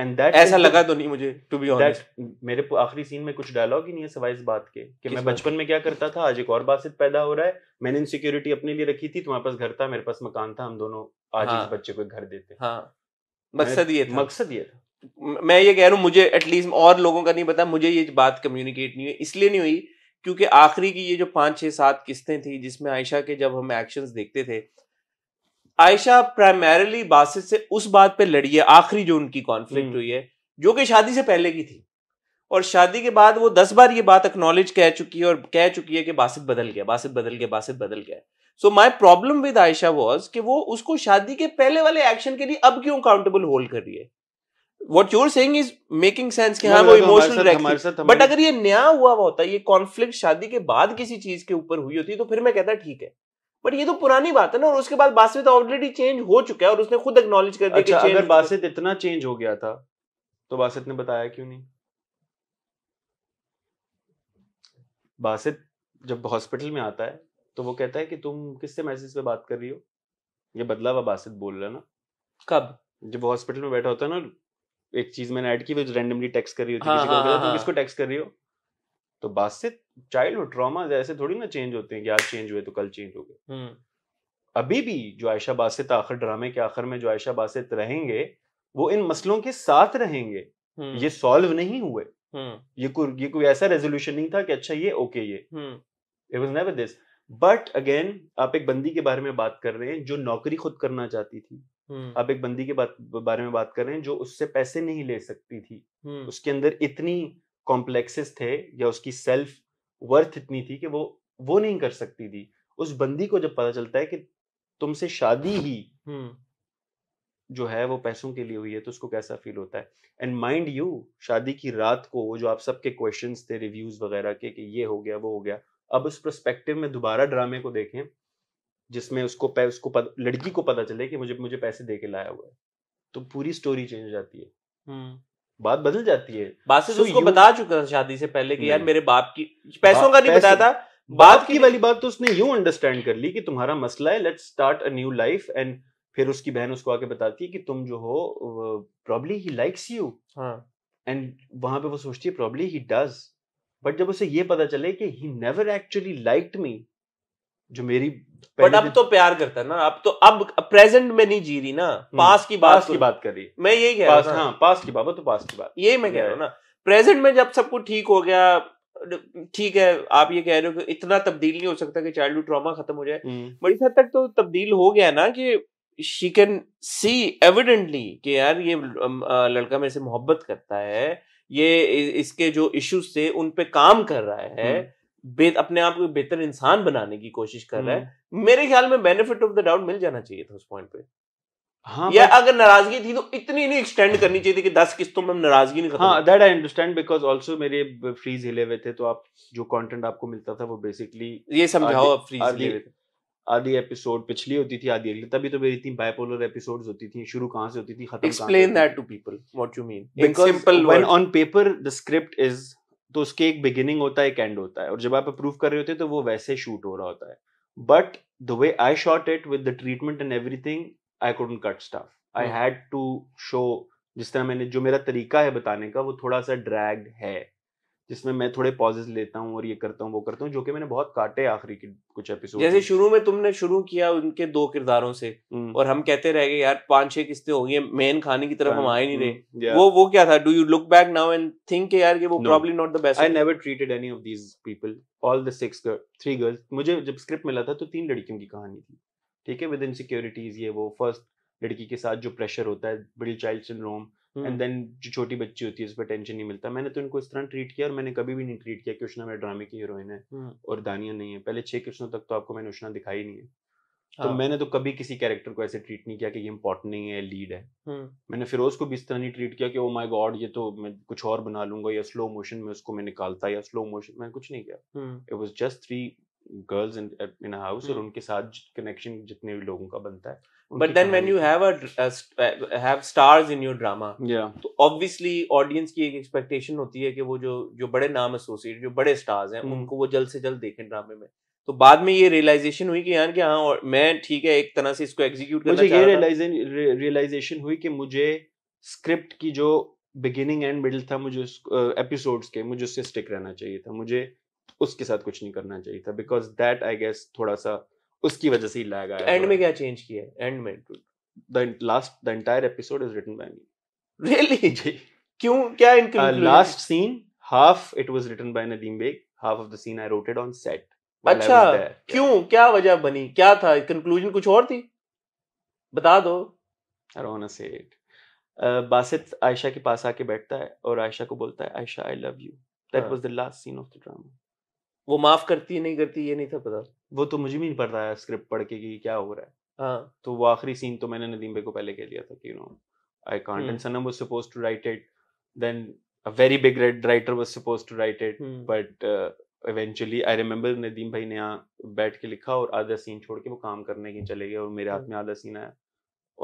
एंड दैट ऐसा लगा तो नहीं मुझे टू बी ऑनेस्ट मेरे आखिरी सीन में कुछ डायलॉग ही नहीं है सिवाय इस बात के कि मैं बचपन में क्या करता था आज एक और बासित पैदा हो रहा है मैंने इनसिक्योरिटी अपने लिए रखी थी तुम्हारे पास घर था मेरे पास मकान था हम दोनों आज हाँ, इस बच्चे को घर देते हाँ मकसद ये था मकसद ये था मैं ये कह रहा हूँ मुझे एटलीस्ट और लोगों का नहीं पता मुझे ये बात कम्युनिकेट नहीं हुई इसलिए नहीं हुई क्योंकि आखिरी की ये जो पांच छह सात किस्तें थी जिसमें आयशा के जब हम एक्शंस देखते थे आयशा प्राइमरली बासित से उस बात पे लड़ी है आखिरी जो उनकी कॉन्फ्लिक्ट हम्म। हुई है जो कि शादी से पहले की थी और शादी के बाद वो दस बार ये बात एक्नोलेज कह चुकी है और कह चुकी है कि बासित बदल गया बासित बदल गया बासित बदल गया so my problem with Ayesha was कि वो उसको शादी के पहले वाले एक्शन के लिए अब क्यों काउंटेबल होल्ड कर रही है what you're saying is making sense कि हाँ वो इमोशनल मतलब बट अगर ये नया हुआ होता ये कॉन्फ्लिक्ट शादी के बाद किसी चीज के ऊपर हुई होती तो फिर मैं कहता ठीक है बट ये तो पुरानी बात है ना और उसके बाद बासित ऑलरेडी चेंज हो चुका है और उसने खुद एक्नोलेज कर दिया अच्छा, अगर बासित इतना चेंज हो गया था तो बासित ने बताया क्यों नहीं बासित जब हॉस्पिटल में आता है तो वो कहता है कि तुम किससे मैसेज पे बात कर रही हो ये बदला हुआ बासित बोल रहा है ना कब जब हॉस्पिटल में बैठा होता है ना एक चीज मैंने ऐड की वो रैंडमली टेक्स्ट कर रही होती हाँ, किसी हाँ, को हाँ, तुम हाँ, हाँ। किसको टेक्स्ट कर रही हो तो बात से चाइल्डहुड ट्रॉमा ऐसे थोड़ी ना चेंज होते हैं कि आज चेंज हुए तो कल चेंज हो गए अभी भी जो आयशा बासित तो आखिर ड्रामे के आखिर में जो आयशा बासित रहेंगे वो इन मसलों के साथ रहेंगे हम्म। ये सॉल्व नहीं हुए हम्म। ये को, ये कोई ऐसा रेजोल्यूशन नहीं था कि अच्छा ये ओके ये it was never this but again आप एक बंदी के बारे में बात कर रहे हैं जो नौकरी खुद करना चाहती थी हम्म। आप एक बंदी के बारे में बात कर रहे हैं जो उससे पैसे नहीं ले सकती थी उसके अंदर इतनी कॉम्प्लेक्सेस थे या उसकी सेल्फ वर्थ इतनी थी कि वो वो नहीं कर सकती थी उस बंदी को जब पता चलता है कि तुमसे शादी ही हम्म। जो है वो पैसों के लिए हुई है तो उसको कैसा फील होता है एंड माइंड यू शादी की रात को जो आप सबके क्वेश्चन थे रिव्यूज वगैरह के कि ये हो गया वो हो गया अब उस प्रस्पेक्टिव में दोबारा ड्रामे को देखें जिसमें उसको पै, उसको पद, लड़की को पता चले कि मुझे मुझे पैसे दे के लाया हुआ है तो पूरी स्टोरी चेंज हो जाती है हम्म। बात बदल जाती है बात से so उसको you... बता चुका था शादी से पहले कि यार मेरे बाप की पैसों का नहीं बताया था बात की वाली बात तो उसने यू अंडरस्टैंड कर ली कि तुम्हारा मसला है let's start a new life and फिर उसकी बहन उसको आके बताती है कि तुम जो हो probably he likes you and वहां पे वो सोचती है प्रॉब्ली ही डज बट जब उसे ये पता चले कि he never actually liked me जो मेरी बट अब तो प्यार करता है ना अब तो अब प्रेजेंट में नहीं जी रही ना पास हम्म। की बात पास की तो- बात कर रही मैं यही कह रहा हूँ पास हाँ, की बात तो पास की बात यही मैं कह रहा हूँ ना प्रेजेंट में जब सब कुछ ठीक हो गया ठीक है आप ये कह रहे हो कि इतना तब्दील नहीं हो सकता कि चाइल्ड ट्रॉमा खत्म हो जाए हम्म। बड़ी हद तक तो तब्दील हो गया ना कि शी कैन सी एविडेंटली कि यार ये लड़का मेरे से मोहब्बत करता है ये इसके जो इश्यूज थे उन पे काम कर रहा है हम्म। अपने आप को बेहतर इंसान बनाने की कोशिश कर रहा है हम्म। मेरे ख्याल में बेनिफिट ऑफ द डाउट मिल जाना चाहिए था उस पॉइंट पे हाँ या अगर नाराजगी थी तो इतनी नहीं एक्सटेंड करनी चाहिए थी कि दस किस्तों में नाराजगी नहीं हाँ that I understand because also मेरे फ्रीज हिले हुए थे तो आप जो कंटेंट आपको मिलता था वो बेसिकली ये समझाओ आप फ्रीज हिले हुए थे आधी एपिसोड पिछली होती थी आधी अगली तभी तो मेरी इतनी बाइपोलर एपिसोड्स होती थी शुरू कहाँ से होती थी खत्म explain that to people what you mean because when on paper the script is तो उसके एक बिगिनिंग होता है एक एंड होता है और जब आप अप्रूव कर रहे होते हैं तो वो वैसे शूट हो रहा होता है but the way I shot it with the treatment and everything I couldn't cut stuff I had to show जिस तरह मैंने जो मेरा तरीका है बताने का वो थोड़ा सा ड्रैग है जिसमें मैं थोड़े पॉजेस लेता हूँ और ये करता हूँ वो करता हूँ जो कि मैंने बहुत काटे आखिरी के कुछ एपिसोड जैसे शुरू में तुमने शुरू किया उनके दो किरदारों से हम्म। और हम कहते रह गए यार पांच छह किस्ते हो गए मेन खाने की तरफ हम आए नहीं रहे हम्म, वो वो क्या था do you look back now and think यार वो problem not the best I never treated any of these people all the six three girls मुझे जब स्क्रिप्ट मिला था तो तीन लड़कियों की कहानी थी ठीक है विद इनसिक्योरिटीज ये वो फर्स्ट लड़की के साथ जो प्रेशर होता है बड़ी child syndrome and hmm. Then जो छोटी बच्ची होती है उस पर टेंशन नहीं मिलता मैंने तो इनको इस तरह ट्रीट किया और मैंने कभी भी नहीं ट्रीट किया कि उष्णा मेरे ड्रामे की हीरोइन है हम्म। और दानिया नहीं है पहले छह कृष्णों तक तो आपको मैंने उष्णा दिखाई नहीं है तो हाँ। मैंने तो कभी किसी कैरेक्टर को ऐसे ट्रीट नहीं किया कि ये इम्पोर्टेंट नहीं है लीड है हम्म। मैंने फिरोज को भी इस तरह नहीं ट्रीट किया कि ओ माय गॉड ये तो मैं कुछ और बना लूंगा या स्लो मोशन में उसको मैं निकालता या स्लो मोशन मैंने कुछ नहीं किया it was just three girls in in house और उनके साथ कनेक्शन जितने भी लोगों का बनता है but then when you have a, a uh, have stars in तो ऑब्वियसली ऑडियंस की एक एक्सपेक्टेशन होती है कि वो जो जो बड़े नाम एसोसिएट जो बड़े स्टार्स हैं हम्म। उनको वो जल्द से जल्द देखें ड्रामे में तो बाद में ये रियलाइजेशन हुई कि यार कि हाँ और मैं ठीक है एक तरह से इसको एग्जीक्यूट करना मुझे ये रियलाइजेशन हुई कि मुझे स्क्रिप्ट की जो बिगिनिंग एंड मिडिल था मुझे एपिसोड्स के मुझे उससे स्टिक रहना चाहिए था मुझे उसके साथ कुछ नहीं करना चाहिए था बिकॉज दैट आई गेस थोड़ा सा उसकी वजह से ही लैग आया एंड में क्या चेंज किया एंड में the last the entire episode is written by me really जी क्यों क्या इनका last scene half it was written by Nadeem Baig half of the scene I wrote on set अच्छा क्यों क्या वजह बनी क्या था कंक्लूजन कुछ और थी बता दो I don't say it Basit Ayesha के पास आके बैठता है और आयशा को बोलता है Ayesha I love you that was the last scene of the drama वो माफ करती है नहीं करती ये नहीं था पता वो तो मुझे भी नहीं पता है स्क्रिप्ट पढ़ के कि क्या हो रहा है हाँ तो वो आखिरी सीन तो मैंने नदीम भाई को पहले कह दिया था कि you know I can't and Sanam was supposed to write it then a very big red writer was supposed to write it but eventually I eventually Nadeem भाई ने यहाँ बैठ के लिखा और आधा सीन छोड़ के वो काम करने के चले गए और मेरे हाथ हम्म। में आधा सीन आया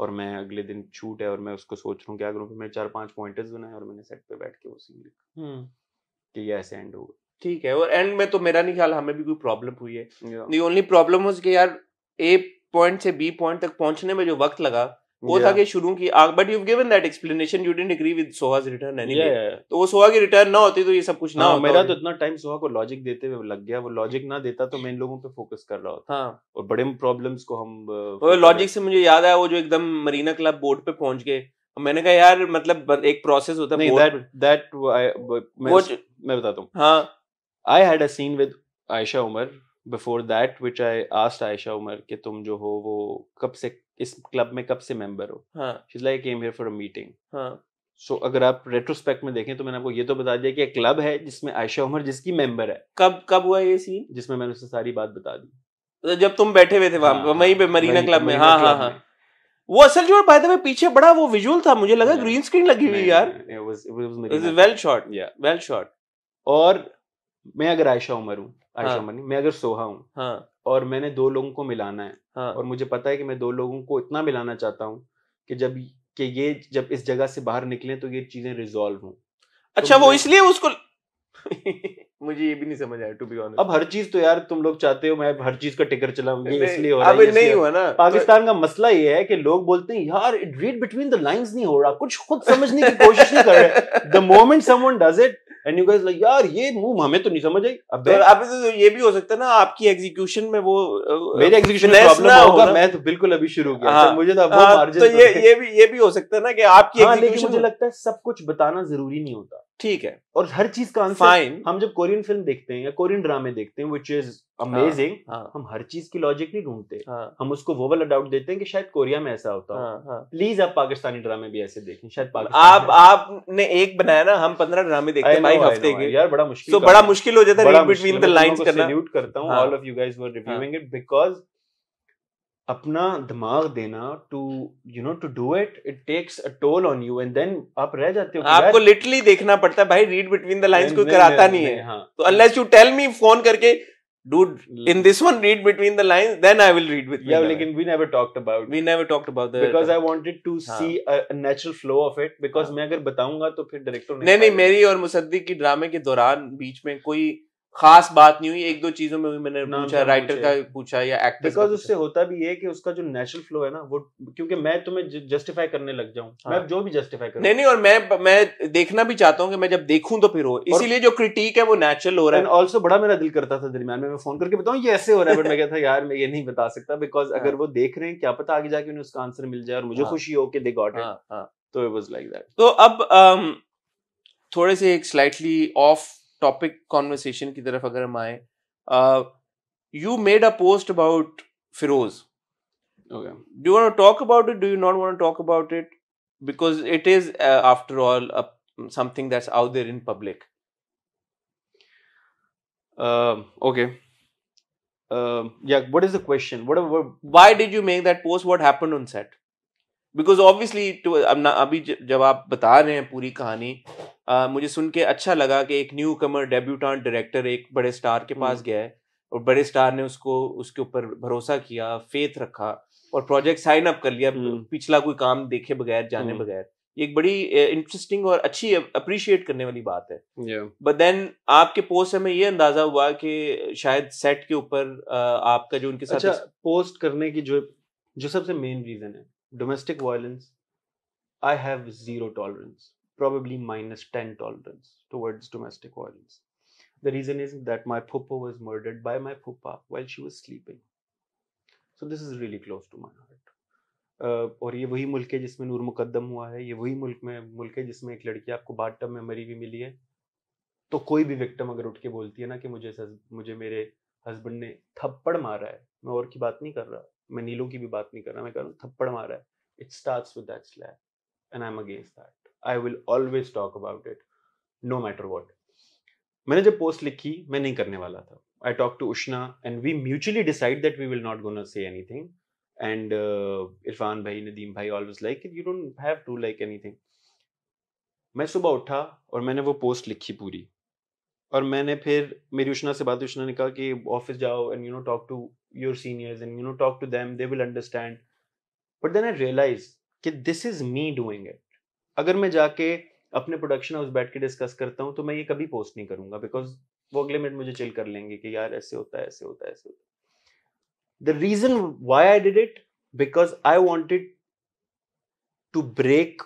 और मैं अगले दिन छूट है और मैं उसको सोच रहा हूँ क्या करूँ मैंने चार पांच पॉइंटर्स बनाए और मैंने सेट पे बैठ के वो सीन लिखा हम्म। कि ये ऐसे एंड होगा ठीक है और एंड में तो मेरा नहीं ख्याल हमें भी कोई प्रॉब्लम हुई है ओनली प्रॉब्लम कि यार ए पॉइंट से बी पॉइंट तक पहुंचने में जो वक्त लगा वो yeah. था कि शुरू की आग but you given that explanation you didn't agree with Soha return anyway तो वो सोहा की रिटर्न ना होती तो ये सब कुछ ना हाँ, होता मेरा तो इतना टाइम सोहा को लॉजिक देते हुए लग गया वो लॉजिक ना देता तो मैं इन लोगों पे फोकस कर रहा होता हाँ और बड़े प्रॉब्लम्स को हम लॉजिक से मुझे याद आया वो जो एकदम मरीना क्लब बोर्ड पे पहुंच गए मैंने कहा यार मतलब एक प्रोसेस होता है मैं बताता हूँ हाँ I had a scene with Ayesha Omar before that which I asked Ayesha Omar कि तुम जो हो वो कब से इस क्लब में कब से मेंबर हो she's like came here for a meeting so so, अगर आप रेट्रोस्पेक्ट में देखें तो मैंने आपको ये तो बता दिया कि एक क्लब है जिसमें आयशा उमर जिसकी मेंबर है कब कब हुआ ये सीन जिसमें मैंने उसे सारी बात बता दी तो जब तुम बैठे हुए थे वहां हाँ, वहीं पे मरीना हाँ, क्लब में हाँ हाँ हाँ वो असल जो बाय द वे पीछे बड़ा वो विजुअल था मुझे लगा ग्रीन स्क्रीन लगी हुई यार वेल शॉट वेल शॉट और मैं अगर आयशा उमर हूँ आयशा हाँ, उमर नहीं मैं अगर सोहा हूँ हाँ, और मैंने दो लोगों को मिलाना है हाँ, और मुझे पता है कि मैं दो लोगों को इतना मिलाना चाहता हूँ कि जब कि ये जब इस जगह से बाहर निकले तो ये चीजें रिजोल्व हों तो अच्छा तो वो इसलिए उसको मुझे ये भी नहीं समझ आया टू बी ऑनेस्ट अब हर चीज तो यार तुम लोग चाहते हो मैं हर चीज का टिकर चलाऊंगी इसलिए हो रहा है नहीं हुआ ना पाकिस्तान का मसला ये है कि लोग बोलते हैं यार रीड बिटवीन द लाइंस नहीं हो रहा कुछ खुद समझने की कोशिश नहीं कर रहे the moment someone does it and you guys like यार ये मूव हमें तो नहीं समझ आई अब आप तो ये भी हो सकता है ना आपकी एग्जीक्यूशन में वो मेरे एग्जीक्यूशन में प्रॉब्लम होगा मैं तो बिल्कुल अभी शुरू हो गया तो मुझे तो मार्जिन हाँ, तो, तो ये ये भी ये भी हो सकता है ना कि आपकी एग्जीक्यूशन हाँ, मुझे लगता है सब कुछ बताना जरूरी नहीं होता ठीक है और हर चीज का आंसर फाइन हम जब कोरियन फिल्म देखते हैं या कोरियन ड्रामे देखते हैं विच इज अमेजिंग हम हर चीज की लॉजिक नहीं ढूंढते हाँ। हम उसको वो वाला डाउट देते हैं कि शायद कोरिया में ऐसा होता हाँ, प्लीज हाँ। आप पाकिस्तानी ड्रामे भी ऐसे देखें शायद आप आपने एक बनाया ना हम पंद्रह ड्रामे देखते हैं भाई हफ्ते के यार बड़ा मुश्किल बड़ा मुश्किल हो जाता है बिटवीन द लाइंस करना करता हूं all of you guys were reviewing it because अपना दिमाग देना to you know to do it it takes a toll on you and then आप रह जाते हो आपको लिटरली देखना पड़ता है भाई रीड बिटवीन द लाइंस कोई कराता नहीं है हाँ। तो unless you tell me phone करके dude in this one read between the lines then I will read with you लेकिन we never talked about we never talked about that because I wanted to see a natural flow of it because मैं अगर बताऊंगा तो फिर director नहीं नहीं मेरी और मुसद्दी की ड्रामे के दौरान बीच में कोई खास बात नहीं हुई एक दो चीजों में मैंने पूछा पूछा राइटर का पूछा या एक्टर बिकॉज उससे होता भी है कि उसका जो नेचुरल फ्लो है ना वो क्योंकि मैं तुम्हें जस्टिफाई करने लग जाऊं हाँ। मैं जो भी जस्टिफाई करूं नहीं नहीं और मैं मैं देखना भी चाहता हूं कि मैं जब देखूं तो फिर हो इसीलिए जो क्रिटिक है वो नेचुरल हो रहा है ऑल्सो बड़ा मेरा दिल करता था दरमियान में मैं फोन करके बताऊँ ये ऐसे हो रहा है बट मैं कहता यार मैं ये नहीं बता सकता बिकॉज हाँ। अगर वो देख रहे हैं क्या पता आगे जाके उन्हें उसका आंसर मिल जाए और मुझे हाँ। खुशी हो कि दे गॉट हाँ, तो इट वाज लाइक दैट तो अब um, थोड़े से एक स्लाइटली ऑफ टॉपिक कॉन्वर्सेशन की तरफ अगर हम आए you made a post about Feroze do want to talk about it do you not want to talk about it because it is uh, after all uh, something that's out there in public uh, okay um, yeah what is the question Whatever. why did you make that post what happened on set because obviously अब ना अभी जब आप बता रहे हैं पूरी कहानी आ, मुझे सुन के अच्छा लगा कि एक न्यू कमर डेब्यूट डायरेक्टर एक बड़े स्टार के पास हम्म। गया है और बड़े स्टार ने उसको उसके ऊपर भरोसा किया फेथ रखा और प्रोजेक्ट साइन अप कर लिया हम्म। पिछला कोई काम देखे बगैर जाने हम्म। बगैर ये एक बड़ी इंटरेस्टिंग और अच्छी अप्रिशिएट करने वाली बात है बट देन आपके पोस्ट से हमें ये अंदाजा हुआ कि शायद सेट के ऊपर आपका जो उनके साथ अच्छा, पोस्ट करने की जो जो सबसे मेन रीजन है domestic violence, I have zero tolerance, probably minus 10 tolerance towards domestic violence. The reason is that my papa was murdered by my papa while she was sleeping. So this is really close to my heart. Uh, और ये वही मुल्क है जिसमें नूर मुकदम हुआ है ये वही मुल्क में मुल्क है जिसमें एक लड़की आपको बाथटब में मरी हुई मिली है तो कोई भी विक्टम अगर उठ के बोलती है ना कि मुझे मुझे मेरे हस्बैंड ने थप्पड़ मारा है मैं और की बात नहीं कर रहा मैं नीलों की भी बात नहीं कर रहा मैं कह रहा हूँ थप्पड़ मार रहा है it start with that slap and I am against that I will always talk about it no matter what मैंने जब पोस्ट लिखी मैं नहीं करने वाला था I talk to Ushna and we mutually decide that we will not gonna say anything and Irfan भाई नदीम भाई always like you don't have to like anything मैं सुबह उठा और मैंने वो पोस्ट लिखी पूरी और मैंने फिर मेरी उष्णा से बात उष्णा ने कहा कि ऑफिस जाओ and you know talk to your seniors and you know talk to them they will understand but then I realise कि this is me doing it अगर मैं जाके अपने प्रोडक्शन हाउस बैठ के डिस्कस करता हूँ तो मैं ये कभी पोस्ट नहीं करूंगा बिकॉज वो अगले मिनट मुझे चिल कर लेंगे कि यार ऐसे होता है ऐसे होता है ऐसे होता है the reason why I did it because I wanted to break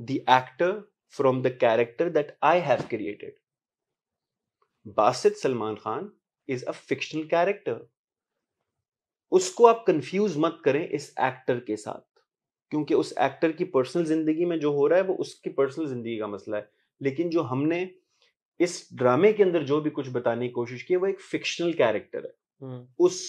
the actor from the character that I have created Basit Salman Khan is a fictional character उसको आप कंफ्यूज मत करें इस एक्टर के साथ क्योंकि उस एक्टर की पर्सनल जिंदगी में जो हो रहा है वो उसकी पर्सनल जिंदगी का मसला है लेकिन जो हमने इस ड्रामे के अंदर जो भी कुछ बताने की कोशिश की है वो एक फिक्शनल कैरेक्टर है हम्म। उस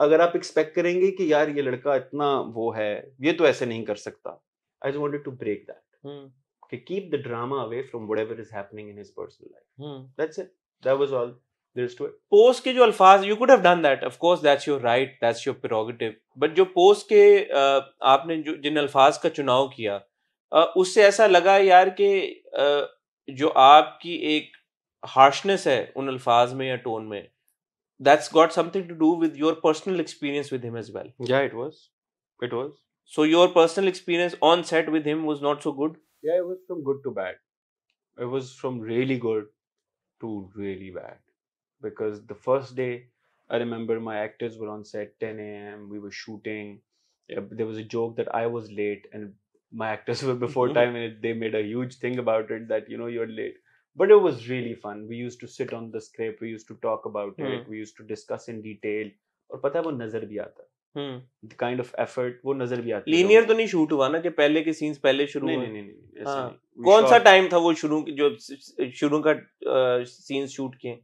अगर आप एक्सपेक्ट करेंगे कि यार ये लड़का इतना वो है ये तो ऐसे नहीं कर सकता I just wanted to break that कि keep the drama away from whatever is happening in his personal life that's it that was all there is to it post ke jo अल्फाज you could have done that of course that's your right that's your prerogative but jo post ke uh, आपने जो जिन अल्फाज का चुनाव किया uh, उससे ऐसा लगा यार कि uh, जो आपकी एक हार्शनेस है उन अल्फाज that that's got something to do with your personal experience with him as well. Yeah, it was. It was. So your personal experience on set with him was not so good. Yeah, it was from good to bad. It was from really good too really bad because the first day i remember my actors were on set 10 a.m we were shooting there was a joke that i was late and my actors were before mm-hmm. time and they made a huge thing about it that you know you're late but it was really fun we used to sit on the script we used to talk about mm. it hmm. we used to discuss in detail Or, पता है वो नजर भी आता the kind of effort वो नजर भी आती लीनियर तो नहीं शूट हुआ ना कि पहले के सीन्स पहले शुरू नहीं, नहीं, नहीं, नहीं, ऐसा हाँ। नहीं। कौन सा टाइम था वो शुरू जो शुरू का सीन्स शूट किए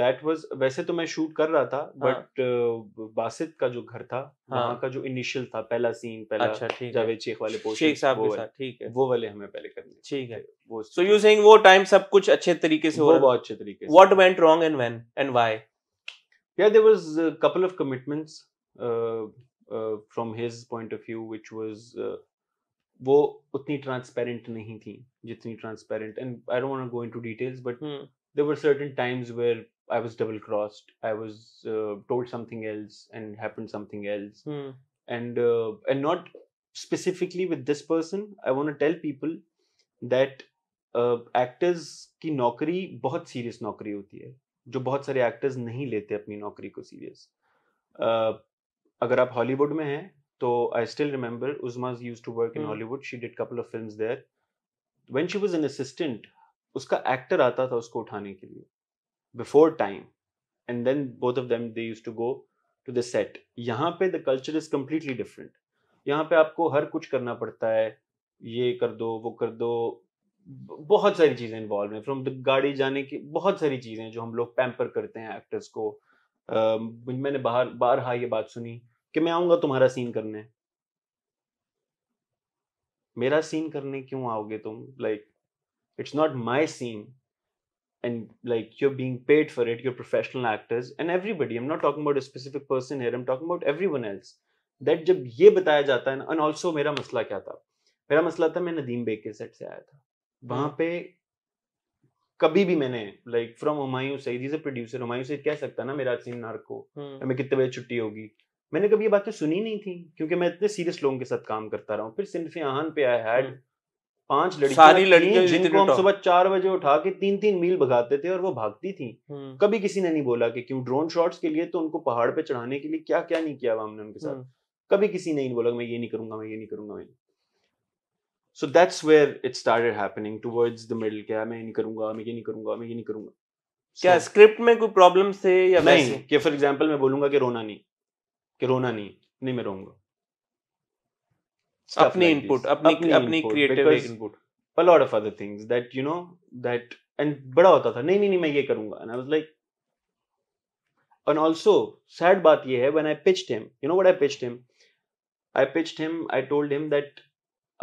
दैट वाज वैसे तो मैं शूट कर रहा था बट हाँ। बासित का जो घर था हाँ। वहाँ का जो इनिशियल था पहला सीन पहला अच्छा, जावेद शेख वाले शेख साहब के साथ ठीक है वो वाले हमें पहले करने ठीक है वो सो यू सेइंग वो टाइम सब कुछ अच्छे तरीके से हो बहुत अच्छे तरीके से what went wrong and when and why या there was couple of commitments from his point of view which was वो उतनी ट्रांसपेरेंट नहीं थी जितनी transparent and I don't want go into details but there were certain times where I was double crossed I was told something else and happen something else and and not specifically with this person I want to tell people that actors की नौकरी बहुत serious नौकरी होती है जो बहुत सारे actors नहीं लेते अपनी नौकरी को सीरियस अगर आप हॉलीवुड में हैं तो I still remember Uzma used to work in Hollywood she did couple of film there when she was an assistant उसका एक्टर आता था उसको उठाने के लिए before time and then both of them they used to go to the set यहाँ पे the culture is completely different यहाँ पे आपको हर कुछ करना पड़ता है ये कर दो वो कर दो बहुत सारी चीज़ें इन्वॉल्व हैं फ्रॉम द गाड़ी जाने की बहुत सारी चीज़ें जो हम लोग पैम्पर करते हैं एक्टर्स को uh, मैंने बाहर बार हा ये बात सुनी कि मैं आऊंगा तुम्हारा सीन करने मेरा सीन करने क्यों आओगे तुम like it's not my scene and like you being paid for it your professional actors and everybody am not talking about specific person here am talking about everyone else that जब ये बताया जाता है and also मेरा मसला क्या था मेरा मसला था मैं नदीम बेग के सेट से आया था वहां हम्म। पे कभी भी मैंने like from Humayun Saeed is producer Humayun Saeed कह सकता ना मेरा सीन नार्क को हम्म। हमें कितने बजे छुट्टी होगी मैंने कभी ये बातें सुनी नहीं थी क्योंकि मैं इतने सीरियस लोगों के साथ काम करता रहा हूँ फिर सिंफ आहन पे आई हैड हम्म। पांच लड़कियां सारी लड़कियां जिनको हम सुबह चार बजे उठा के तीन तीन मील भगाते थे और वो भागती थी हम्म। कभी किसी ने नहीं बोला कि क्यों ड्रोन शॉट्स के लिए तो उनको पहाड़ पे चढ़ाने के लिए क्या क्या नहीं किया हुआ हमने उनके साथ कभी किसी ने नहीं बोला मैं ये नहीं करूंगा मैं ये नहीं करूंगा मैं so that's where it started happening towards the middle क्या मैं ये नहीं करूंगा मैं ये नहीं करूंगा मैं ये नहीं करूंगा क्या स्क्रिप्ट में कोई प्रॉब्लम थे या नहीं वैसे? कि फॉर एग्जांपल मैं बोलूंगा कि रोना नहीं कि रोना नहीं नहीं मैं रोऊंगा अपनी इनपुट अपनी अपनी creative input a lot of other things that you know that and बड़ा होता था नहीं नहीं नहीं मैं ये करूंगा and I was like and also said बात ये है when I pitched him you know what I pitched him I pitched him I told him that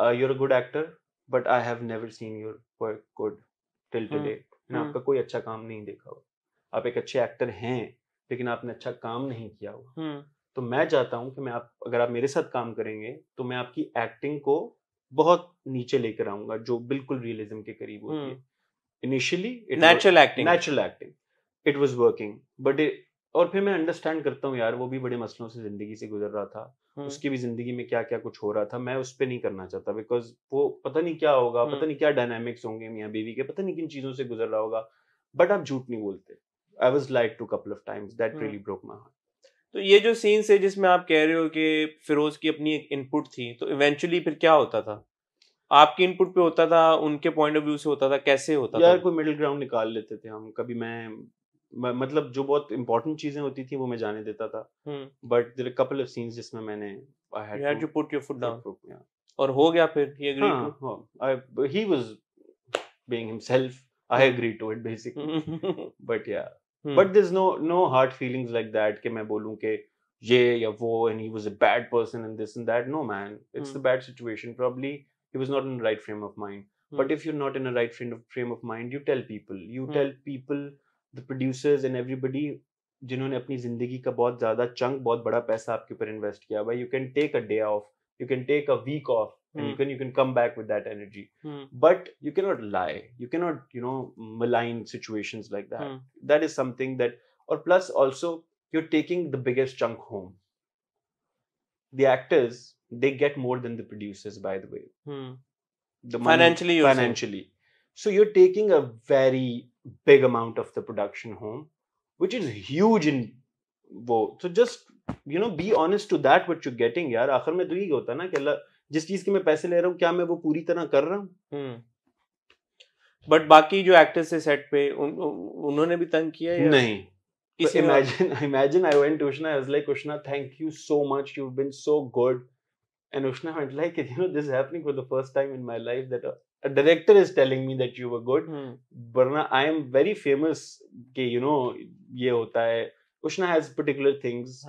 uh, you're a good actor but I have never seen your work good till hmm, today मैंने hmm. आपका कोई अच्छा काम नहीं देखा हुआ आप एक अच्छे एक्टर हैं लेकिन आपने अच्छा काम नहीं किया हुआ hmm. तो मैं चाहता हूं कि मैं आप अगर आप मेरे साथ काम करेंगे तो मैं आपकी एक्टिंग को बहुत नीचे लेकर आऊंगा जो बिल्कुल रियलिज्म के करीब होती है initially natural acting natural acting it was working but और फिर मैं अंडरस्टैंड करता हूँ यार वो भी बड़े मसलों से जिंदगी से गुजर रहा था हम्म। उसकी भी जिंदगी में क्या क्या कुछ हो रहा था मैं उस पर नहीं करना चाहता बिकॉज वो पता नहीं क्या होगा हम्म। पता नहीं क्या डायनामिक्स होंगे मियाँ बीवी के पता नहीं किन चीजों से गुजर रहा होगा बट आप झूठ नहीं बोलते I was like two couple of times that really broke my heart तो ये जो सीन्स है जिसमें आप कह रहे हो कि फिरोज की अपनी एक इनपुट थी तो इवेंचुअली फिर क्या होता था आपके इनपुट पे होता था उनके पॉइंट ऑफ व्यू से होता था कैसे होता यार था? यार कोई मिडिल ग्राउंड निकाल लेते थे हम कभी मैं मतलब जो बहुत इम्पोर्टेंट चीजें होती थी वो मैं जाने देता था but there couple of scenes जिसमें मैंने और हो गया फिर ही agree to he was being himself I agree to it basically but या but there is no no hard feelings like that कि मैं बोलूं कि ये या वो and he was a bad person and this and that no man it's the bad situation probably he was not in the right frame of mind but if you are not in a right frame of mind you tell people you tell people the producers and everybody जिन्होंने अपनी जिंदगी का बहुत ज्यादा chunk बहुत बड़ा पैसा आपके ऊपर इन्वेस्ट किया भाई you can take a day off you can take a week off and mm. you can you can come back with that energy mm. but you cannot lie you cannot you know malign situations like that mm. that is something that or plus also you're taking the biggest chunk home the actors they get more than the producers by the way the money, financially financially So you're taking a very big amount of the production home, which is huge in wo so just you know be honest to that what you're getting yaar aakhir mein to ye hota na ki allah jis cheez जिस main paise le raha hu kya main wo puri tarah kar raha hu hmm but baki jo actors se set pe un, unhone bhi tang kiya ya nahi नहीं imagine imagine I went to Ushna I was like Ushna thank you so much you've been so good and Ushna went like you know this is happening for the first time in my life that director is telling telling me that you were hmm. वरना I am very famous कि you know ये होता है उष्णा has particular things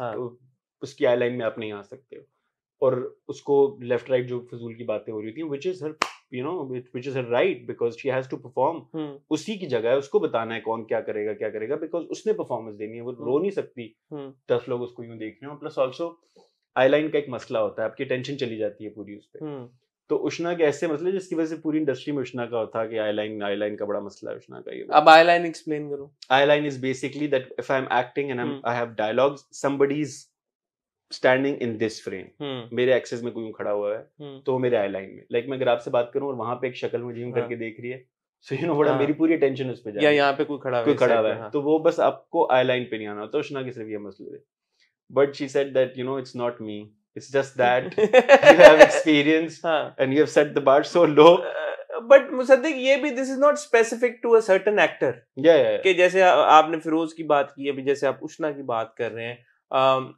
उसकी आई line में आप नहीं आ सकते हो और उसको लेफ्ट राइट जो फजूल की बातें हो रही थी which is her you know which is her right because she has to perform उसी की जगह है उसको बताना है कौन क्या करेगा क्या करेगा बिकॉज उसने परफॉर्मेंस देनी है वो hmm. रो नहीं सकती hmm. दस लोग उसको यूं देख रहे हो प्लस ऑल्सो आई लाइन का एक मसला होता है आपकी टेंशन चली जाती है पूरी उस पर तो उष्णा के ऐसे मसले जिसकी वजह से पूरी इंडस्ट्री में उष्णा का होता कि आई लाइन आई लाइन का बड़ा मसला है उष्णा का ये अब आई लाइन एक्सप्लेन करो eye line is basically that if I am acting and I have dialogues somebody is standing in this frame मेरे एक्सेस में कोई खड़ा हुआ है hmm. तो मेरे आई लाइन में लाइक like मैं अगर आपसे बात करूं और वहां पे एक शक्ल मुझे यूं हाँ। करके देख रही है सो यू नो बड़ा मेरी पूरी अटेंशन उस पे जाए या यहाँ पे कोई खड़ा कोई खड़ा हुआ है हाँ। तो वो बस आपको आई लाइन पे नहीं आना तो उष्णा की सिर्फ ये मसले but she said that you know it's not me it's just that you have experience huh. हाँ। and you have set the bar so low but uh, Musaddiq ये भी this is not specific to a certain actor कि जैसे आपने फिरोज की बात की अभी जैसे आप उष्णा की बात कर रहे हैं um,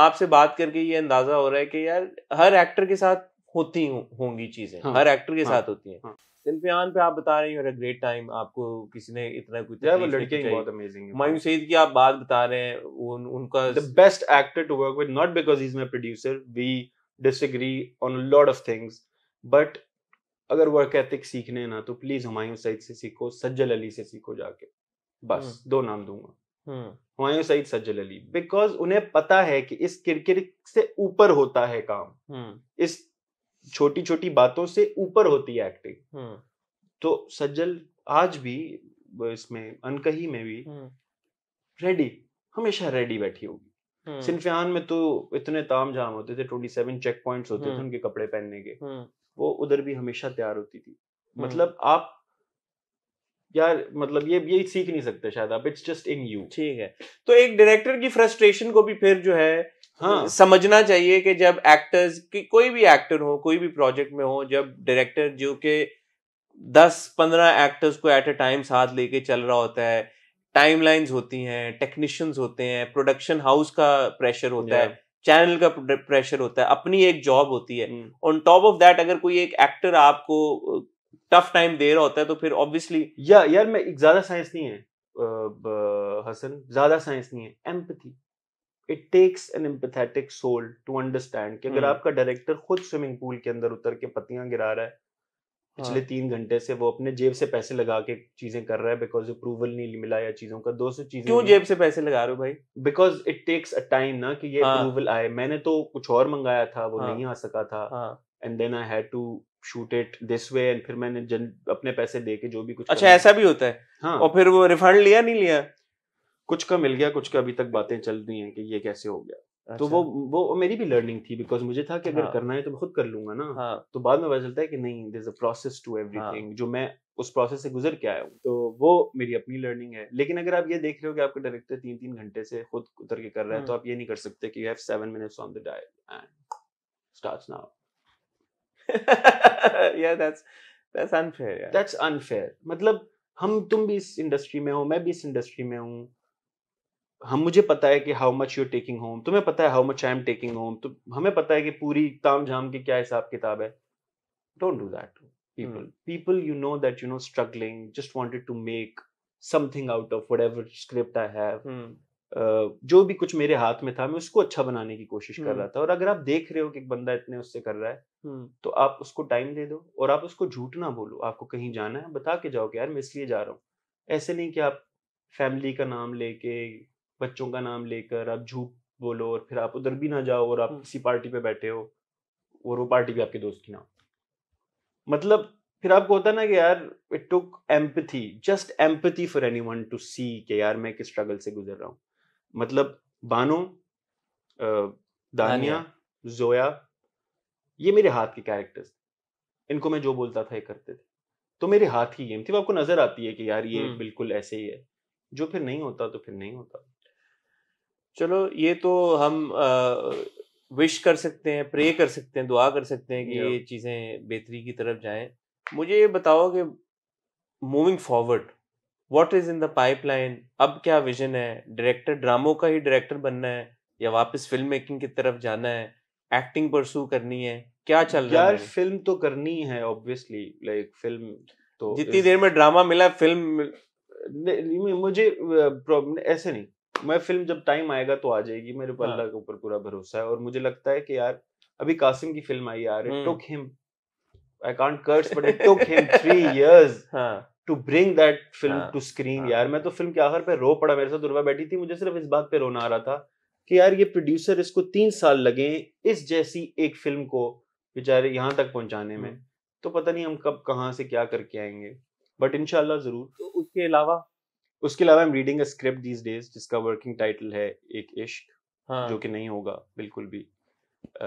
आपसे बात करके ये अंदाजा हो रहा है कि यार हर एक्टर के साथ होती होंगी चीजें हाँ, हर एक्टर के हाँ, साथ होती हैं हाँ. सिनफियान पे आप बता रहे हैं और ग्रेट टाइम आपको किसी ने इतना कुछ यार वो लड़के ही बहुत अमेजिंग है मायूस सईद की आप बात बता रहे हैं उन, उनका the best actor to work with not because he is my producer we disagree on a lot of things but अगर वर्क एथिक सीखने ना तो प्लीज हुमायूं सईद से सीखो सज्जल अली से सीखो जाके बस हुँ. हम्म। दो नाम दूंगा हम्म। हुमायूं सईद सज्जल अली बिकॉज उन्हें पता है कि इस किरकिर से ऊपर होता है काम हम्म। इस छोटी छोटी बातों से ऊपर होती है एक्टिंग हम्म। तो सज्जल आज भी इसमें अनकही में भी रेडी हम्म। हमेशा रेडी बैठी होगी हम्म। सिंफियान में तो इतने ताम जाम होते थे ट्वेंटी सेवन चेक पॉइंट होते थे उनके कपड़े पहनने के वो उधर भी हमेशा तैयार होती थी मतलब आप यार मतलब ये ये सीख नहीं सकते शायद आप इट्स जस्ट इन यू ठीक है तो एक डायरेक्टर की फ्रस्ट्रेशन को भी फिर जो है हाँ. समझना चाहिए कि जब एक्टर्स की कोई भी एक्टर हो कोई भी प्रोजेक्ट में हो जब डायरेक्टर जो के दस पंद्रह एक्टर्स को एट ए टाइम साथ लेके चल रहा होता है टाइमलाइंस होती हैं टेक्नीशियंस होते हैं प्रोडक्शन हाउस का प्रेशर होता है चैनल का प्रेशर होता है अपनी एक जॉब होती है ऑन टॉप ऑफ दैट अगर कोई एक एक्टर आपको टफ टाइम दे रहा होता है तो फिर ऑब्वियसली या यार मैं ज्यादा साइंस नहीं है हसन ज्यादा साइंस नहीं है empathy it takes an empathetic soul to understand कि अगर हम्म। आपका डायरेक्टर खुद स्विमिंग पूल के अंदर उतर के पत्तियां गिरा रहा है पिछले हाँ। तीन घंटे से वो अपने जेब से पैसे लगा के चीजें कर रहा है बिकॉज अप्रूवल नहीं मिला या चीजों का दो सौ चीजें क्यों जेब से पैसे लगा रहे हो भाई because it takes a time ना कि ये अप्रूवल हाँ। आए मैंने तो कुछ और मंगाया था वो हाँ। नहीं आ सका था and then I had to shoot it this way एंड फिर मैंने जन, अपने पैसे दे के जो भी कुछ अच्छा ऐसा भी होता है हाँ और फिर वो रिफंड लिया नहीं लिया कुछ का मिल गया कुछ का अभी तक बातें चल रही हैं कि ये कैसे हो गया तो अच्छा। तो वो वो मेरी भी लर्निंग थी बिकॉज मुझे था कि अगर हाँ। करना है तो मैं खुद कर लूंगा ना हाँ। तो बाद में पता चलता है कि नहीं there a process to everything जो मैं उस प्रोसेस से गुजर के आया हूँ तो वो मेरी अपनी लर्निंग है लेकिन अगर आप ये देख रहे हो कि आपका डायरेक्टर तीन तीन घंटे से खुद उतर के कर रहे हैं तो हम्म। आप ये नहीं कर सकते कि you have seven minutes on the dial and start now या that's that's unfair that's unfair मतलब हम तुम भी इस इंडस्ट्री में हो मैं भी इस इंडस्ट्री में हूँ हम मुझे पता है कि how much you taking home तुम्हें पता है how much I am taking home तो हमें पता है कि पूरी ताम झाम की क्या हिसाब किताब है don't do that people people you know that you know struggling just wanted to make something out of whatever script I have hmm. जो भी कुछ मेरे हाथ में था मैं उसको अच्छा बनाने की कोशिश कर hmm. रहा था और अगर आप देख रहे हो कि एक बंदा इतने उससे कर रहा है hmm. तो आप उसको टाइम दे दो और आप उसको झूठ ना बोलो आपको कहीं जाना है बता के जाओ कि यार मैं इसलिए जा रहा हूँ ऐसे नहीं कि आप फैमिली का नाम लेके बच्चों का नाम लेकर आप झूठ बोलो और फिर आप उधर भी ना जाओ और आप किसी पार्टी पे बैठे हो और वो पार्टी भी आपके दोस्त की ना मतलब फिर आपको होता ना कि यार it took empathy just empathy for anyone to see कि यार मैं किस स्ट्रगल से गुजर रहा हूँ मतलब बानो दानिया जोया ये मेरे हाथ के कैरेक्टर्स इनको मैं जो बोलता था ये करते थे तो मेरे हाथ की गेम थी वो आपको नजर आती है कि यार ये बिल्कुल ऐसे ही है जो फिर नहीं होता तो फिर नहीं होता चलो ये तो हम विश कर सकते हैं प्रे कर सकते हैं दुआ कर सकते हैं कि ये चीज़ें बेहतरी की तरफ जाएं मुझे ये बताओ कि moving forward what is in the pipeline अब क्या विजन है डायरेक्टर ड्रामों का ही डायरेक्टर बनना है या वापस फिल्म मेकिंग की तरफ जाना है एक्टिंग परसू करनी है क्या चल रहा है फिल्म तो करनी है ऑब्वियसली लाइक like, फिल्म तो जितनी इस... देर में ड्रामा मिला फिल्म मुझे ऐसे नहीं मैं फिल्म जब टाइम आएगा तो आ जाएगी मेरे को हाँ। अल्लाह के ऊपर पूरा भरोसा है और मुझे लगता है कि यार अभी कासिम की फिल्म आई यार it took him I can't curse but it took him 3 years हां to bring that film to screen यार मैं तो फिल्म के आखिर पे रो पड़ा मेरे साथ दुर्वा बैठी थी मुझे सिर्फ इस बात पे रोना आ रहा था कि यार ये प्रोड्यूसर इसको तीन साल लगे इस जैसी एक फिल्म को बेचारे यहाँ तक पहुंचाने में हम्म। तो पता नहीं हम कब कहाँ से क्या करके आएंगे बट इनशाला जरूर तो उसके अलावा उसके अलावा I am reading a script these days जिसका वर्किंग टाइटल है एक इश्क हाँ. जो कि नहीं होगा बिल्कुल भी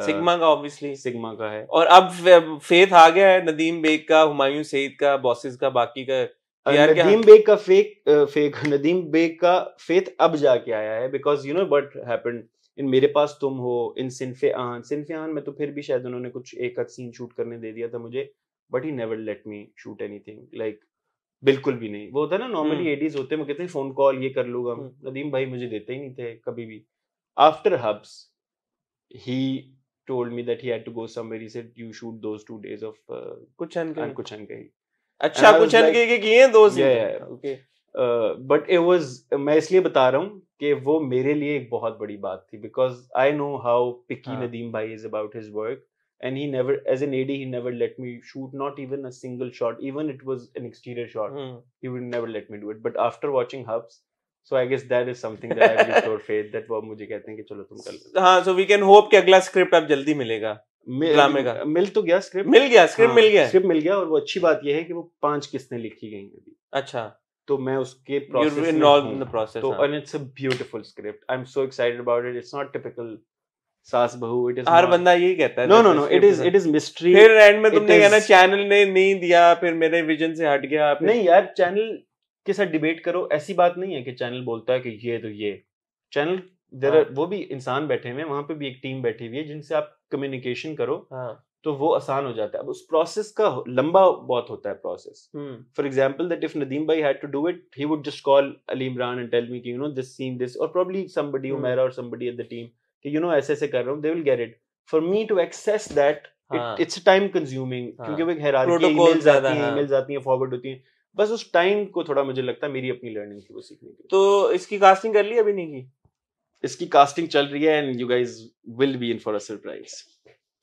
सिग्मा का ऑब्वियसली सिग्मा का है और अब फेथ आ गया है नदीम बेग का हुमायूं सईद का बॉसेस का बाकी का नदीम बेग का फेक फेक नदीम बेग का फेथ अब जाके आया है because you know but happened in मेरे पास तुम हो इन सिनफे आन सिनफे आन में तो फिर भी शायद उन्होंने कुछ एक आध सीन शूट करने दे दिया था मुझे but he never let me shoot anything like बिल्कुल भी नहीं वो होता है ना नॉर्मली हम्म। एडीज होते हैं वो कहते हैं फोन कॉल ये कर लूंगा हम्म। नदीम भाई मुझे देते ही नहीं थे कभी भी after Hubs he told me that he had to go somewhere he said you shoot those two days off कुछ Kuch कहीं कुछ अच्छा, And कहीं अच्छा कुछ like, के किए हैं दो ओके बट इट वाज मैं इसलिए बता रहा हूँ कि वो मेरे लिए एक बहुत बड़ी बात थी because I know how picky Nadeem भाई is about his work and he never as an ad he never let me shoot not even a single shot even it was an exterior shot mm. he would never let me do it but after watching hubs so I guess that is something that I restore faith that वो मुझे कहते हैं कि चलो तुम कर हां so we can hope कि अगला स्क्रिप्ट अब जल्दी मिलेगा ड्रामे का मिल तो गया स्क्रिप्ट मिल गया स्क्रिप्ट हाँ, मिल गया स्क्रिप्ट मिल गया और वो अच्छी बात ये है कि वो पांच किस्में लिखी गई हैं अभी अच्छा तो मैं उसके प्रोसेस में इन द प्रोसेस तो and it's a beautiful script I am so excited about it it's not typical saas bahu it is हर बंदा यही कहता है no no no it is it is mystery फिर एंड में तुमने कहना चैनल ने नहीं दिया फिर मेरे विजन से हट गया नहीं यार चैनल के साथ डिबेट करो ऐसी बात नहीं है कि चैनल बोलता है कि ये तो ये चैनल देर हाँ. वो भी इंसान बैठे हुए हैं वहां पे भी एक टीम बैठी हुई है जिनसे आप कम्युनिकेशन करो हाँ. तो वो आसान हो जाता है अब उस प्रोसेस का लंबा बहुत होता है process for example that if Nadeem भाई had to do it he would just call Ali Imran and tell me कि you know this scene this और प्रोबब्ली समबडी उमेरा और समबडी एट द टीम कि यू नो ऐसे ऐसे कर रहा हूँ they will get it for me to access that it's time consuming क्योंकि वो हैरान प्रोटोकॉल जाती हैं ईमेल्स हाँ। जाती हैं फॉरवर्ड होती हैं बस उस टाइम को थोड़ा मुझे लगता है मेरी अपनी लर्निंग थी वो सीखने की तो इसकी कास्टिंग कर ली अभी नहीं की इसकी कास्टिंग चल रही है and you guys will be in for a surprise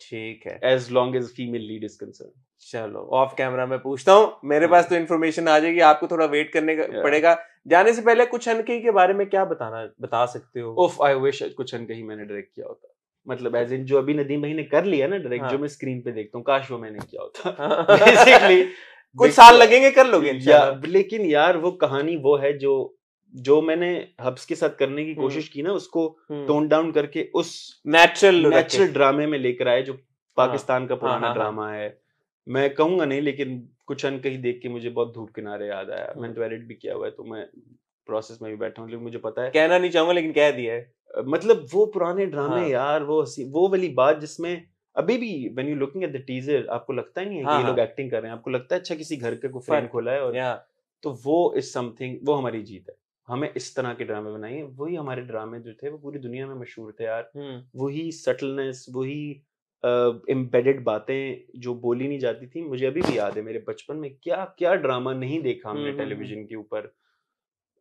ठीक है as long as female lead is concern चलो ऑफ कैमरा मैं पूछता हूँ मेरे हाँ। पास तो इन्फॉर्मेशन आ जाएगी आपको थोड़ा वेट करने का yeah. पड़ेगा जाने से पहले कुछ अनकही के बारे में क्या बताना बता सकते हो ओफ आई विश कुछ अनकही मैंने डायरेक्ट किया होता मतलब एज इन जो अभी नदीम भाई ने कर लिया ना डायरेक्ट हाँ. जो मैं स्क्रीन पे देखता हूँ काश वो मैंने किया होता बेसिकली हाँ। कुछ साल लगेंगे कर लोगे या, लेकिन यार वो कहानी वो है जो जो मैंने हब्स के साथ करने की हम्म। कोशिश की ना उसको टोन हम्म। डाउन करके उस नेचुरल नेचुरल ड्रामे में लेकर आए जो हाँ। पाकिस्तान का हाँ, पुराना ड्रामा है मैं कहूंगा नहीं लेकिन कुछ अन कहीं देख के मुझे बहुत धूप किनारे याद आया हाँ। मैंने तो एडिट भी किया हुआ है तो मैं प्रोसेस में भी बैठा हूँ लेकिन मुझे पता है कहना नहीं चाहूंगा लेकिन कह दिया है मतलब वो पुराने ड्रामे हाँ। यार वो वो वाली बात जिसमें अभी भी when you looking at the teaser आपको लगता ही नहीं है हाँ, कि ये लोग एक्टिंग हाँ। कर रहे हैं आपको लगता है अच्छा किसी घर के को फ्रेंड खोला है और तो वो इज समथिंग वो हमारी जीत है हमें इस तरह के ड्रामे बनाए वही हमारे ड्रामे जो थे वो पूरी दुनिया में मशहूर थे यार हम्म। वही सटलनेस वही एम्बेडेड बातें जो बोली नहीं जाती थी मुझे अभी भी याद है मेरे बचपन में क्या क्या ड्रामा नहीं देखा हमने टेलीविजन के ऊपर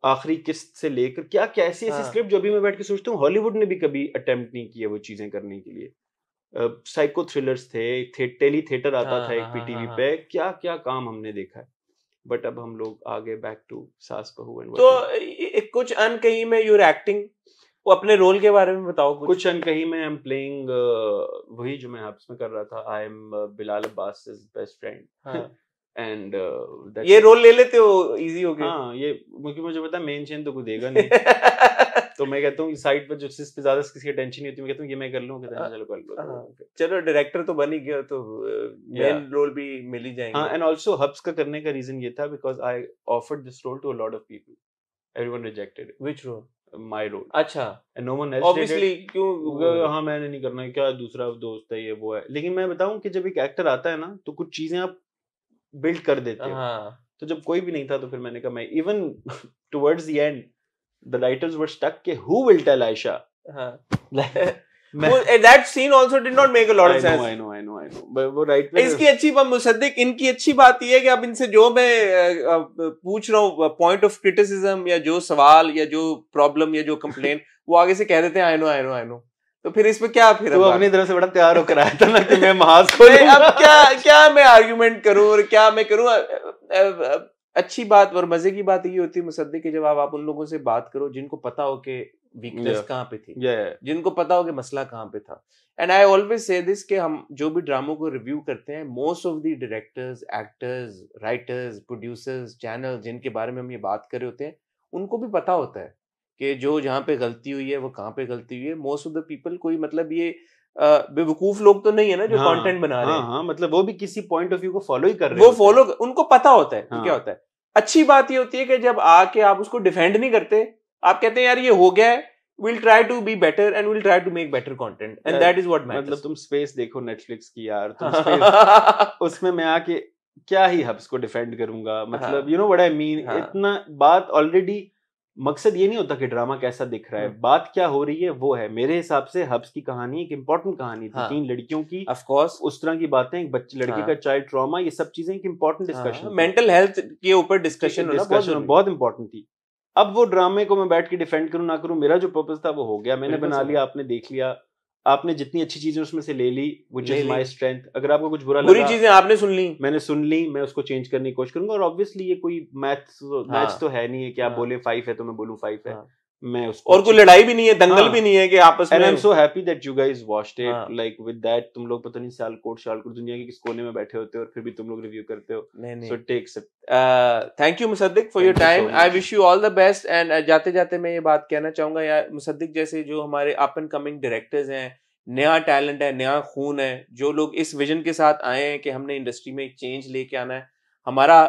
आखिरी किस्त से लेकर क्या क्या ऐसी ऐसी स्क्रिप्ट हाँ। जो भी मैं बैठ के सोचता हूँ हॉलीवुड ने भी कभी अटेम्प्ट नहीं किया वो चीजें करने के लिए साइको थ्रिलर्स थे, थे टेली थिएटर आता हाँ, था हाँ, एक पीटीवी हाँ, हाँ, पे क्या क्या काम हमने देखा है बट अब हम लोग आगे बैक टू सास बहू एंड तो कुछ अन में यूर एक्टिंग वो अपने रोल के बारे में बताओ कुछ कुछ अनकही में आई एम प्लेइंग वही जो मैं आपस में कर रहा था I am Bilal Abbas best friend and ये रोल ले लेते हो इजी हो गया हाँ ये क्योंकि मुझे पता मेन चेन तो कोई देगा नहीं तो मैं कहता हूँ साइड पर जो जिस पे ज्यादा किसी की टेंशन नहीं होती मैं कहता हूँ ये मैं कर लूँ कहता हाँ। चलो कर लो हाँ। तो चलो डायरेक्टर तो बन ही गया तो मेन uh, रोल भी मिल ही जाएंगे एंड ऑल्सो हब्स का करने का रीजन ये था because I offered this role to a lot of people everyone rejected which role my road अच्छा नो वन ऑब्वियसली क्यों हाँ मैंने नहीं करना है क्या दूसरा दोस्त है ये वो है लेकिन मैं बताऊं कि जब एक एक्टर आता है ना तो कुछ चीजें आप बिल्ड कर देते हैं हाँ। तो जब कोई भी नहीं था तो फिर मैंने कहा मैं even towards the end the writers were stuck के हु विल टेल आयशा हां अच्छी बात इनकी अच्छी बात है कि इनसे जो मैं पूछ रहा हूँ पॉइंट ऑफ क्रिटिसिज्म या जो सवाल या जो प्रॉब्लम या जो कंप्लेन वो आगे से कह देते हैं I know I know I know तो फिर इसमें क्या फिर तो अपनी तरफ से बड़ा तैयार होकर आया था ना कि मैं को अब क्या क्या मैं आर्गुमेंट करूं और क्या मैं करूं अच्छी बात और मजे की बात ये होती है मुसद्दिक के जब आप उन लोगों से बात करो जिनको पता हो कि वीकनेस yeah. कहाँ पे थी yeah. जिनको पता हो कि मसला कहाँ पे था and I always say this कि हम जो भी ड्रामों को रिव्यू करते हैं most of the directors actors writers producers channel जिनके बारे में हम ये बात कर रहे होते हैं उनको भी पता होता है कि जो जहाँ पे गलती हुई है वो कहाँ पे गलती हुई है मोस्ट ऑफ द पीपल कोई मतलब ये बेवकूफ लोग तो नहीं है ना जो कंटेंट हाँ, बना रहे हाँ, हैं हाँ, हाँ, मतलब वो भी किसी पॉइंट ऑफ व्यू को फॉलो ही कर रहे हैं वो फॉलो उनको पता होता है हाँ, क्या होता है अच्छी बात ये होती है कि जब आके आप उसको डिफेंड नहीं करते आप कहते हैं यार ये हो गया है will try to be better and will try to make better content and that is what matters मतलब तुम स्पेस देखो नेटफ्लिक्स की यार तुम उसमें मैं आके क्या ही हब्स को डिफेंड करूंगा हाँ। मतलब you know what I mean इतना बात ऑलरेडी मकसद ये नहीं होता कि ड्रामा कैसा दिख रहा है हम्म। बात क्या हो रही है वो है मेरे हिसाब से हब्स की कहानी एक इम्पोर्टेंट कहानी थी तीन हाँ। लड़कियों की ऑफ कोर्स उस तरह की बातें एक बच्चे लड़की का चाइल्ड हाँ। ट्रॉमा ये सब चीजें एक इम्पोर्टेंट डिस्कशन मेंटल हेल्थ के ऊपर डिस्कशन डिस्कशन बहुत इम्पोर्टेंट थी अब वो ड्रामे को मैं बैठ के डिफेंड करूँ ना करूँ मेरा जो पर्पज था वो हो गया मैंने बना लिया आपने देख लिया आपने जितनी अच्छी चीजें उसमें से ले ली विच इज माई स्ट्रेंथ अगर आपको कुछ बुरा बुरी चीजें आपने सुन ली मैंने सुन ली मैं उसको चेंज करने की कोशिश करूंगा और ऑब्वियसली ये कोई मैथ्स मैच हाँ। तो है नहीं है कि आप हाँ। बोले फाइव है तो मैं बोलू फाइव है हाँ। मैं उसको और कोई लड़ाई भी नहीं है दंगल हाँ, भी नहीं है कि आपस में I am so happy that you guys watched it like with that तुम लोग पता नहीं साल कोट साल कोट दुनिया के किस कोने में बैठे होते हो और फिर भी तुम लोग रिव्यू करते हो so thanks thank you Musaddiq for your time I wish you all the best and जाते जाते मैं ये बात कहना चाहूंगा यार मुसद्दिक जैसे जो हमारे अप एंड कमिंग डायरेक्टर्स हैं नया टैलेंट है नया खून है जो लोग इस विजन के साथ आए हैं कि हमने इंडस्ट्री में चेंज लेके आना है हमारा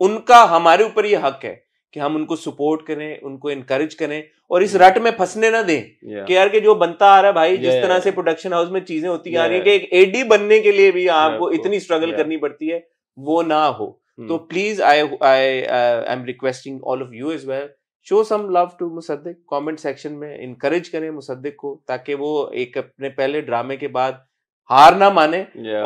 उनका हमारे ऊपर ये हक है कि हम उनको सपोर्ट करें उनको इनकरेज करें और इस रट में फंसने ना दें कि यार के जो बनता आ रहा है भाई जिस तरह से प्रोडक्शन हाउस में चीजें होती आ रही है कि एक एडी बनने के लिए भी आपको इतनी स्ट्रगल करनी पड़ती है वो ना हो तो please I I I am requesting all of you as well show some love to Musaddiq comment section में इनकरेज करें मुसद्दिक को ताकि वो एक अपने पहले ड्रामे के बाद हार ना माने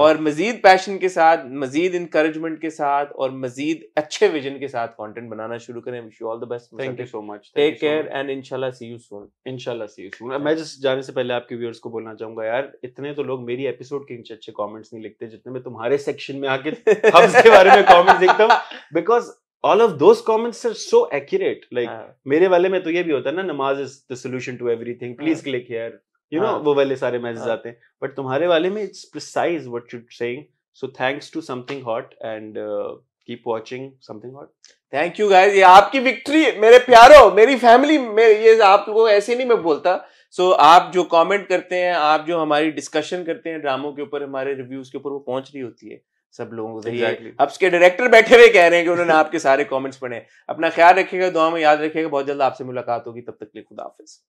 और मजीद पैशन के साथ मजीद इंकरेजमेंट के साथ और मजीद अच्छे विजन के साथ कंटेंट बनाना शुरू करें wish you all the best thank you so much take care and इंशाल्लाह सी यू सून इंशाल्लाह सी यू सून मैं जस्ट जाने से पहले आपके व्यूअर्स को बोलना चाहूंगा यार इतने तो लोग मेरी एपिसोड के नीचे अच्छे कॉमेंट्स नहीं लिखते जितने मैं तुम्हारे सेक्शन में आके हब्स के बारे में कॉमेंट लिखता हूँ because all of those comments are so accurate like मेरे वाले में तो ये भी होता है ना नमाज is the solution to everything please click here you know हाँ। वो वाले सारे मैसेज हाँ। आते हैं बट तुम्हारे वाले में it's precise what you saying so thanks to something hot and keep watching something hot thank you guys ये आपकी विक्ट्री मेरे प्यारो मेरी फैमिली मेरे ये को ऐसे नहीं मैं बोलता सो so, आप जो कमेंट करते हैं आप जो हमारी डिस्कशन करते हैं ड्रामों के ऊपर हमारे रिव्यूज के ऊपर वो पहुंच रही होती है सब लोगों को exactly. अब के डायरेक्टर बैठे हुए कह रहे हैं कि उन्होंने आपके सारे कमेंट्स पढ़े अपना ख्याल रखिएगा दुआ में याद रखिएगा बहुत जल्द आपसे मुलाकात होगी तब तक के लिए खुदाफिज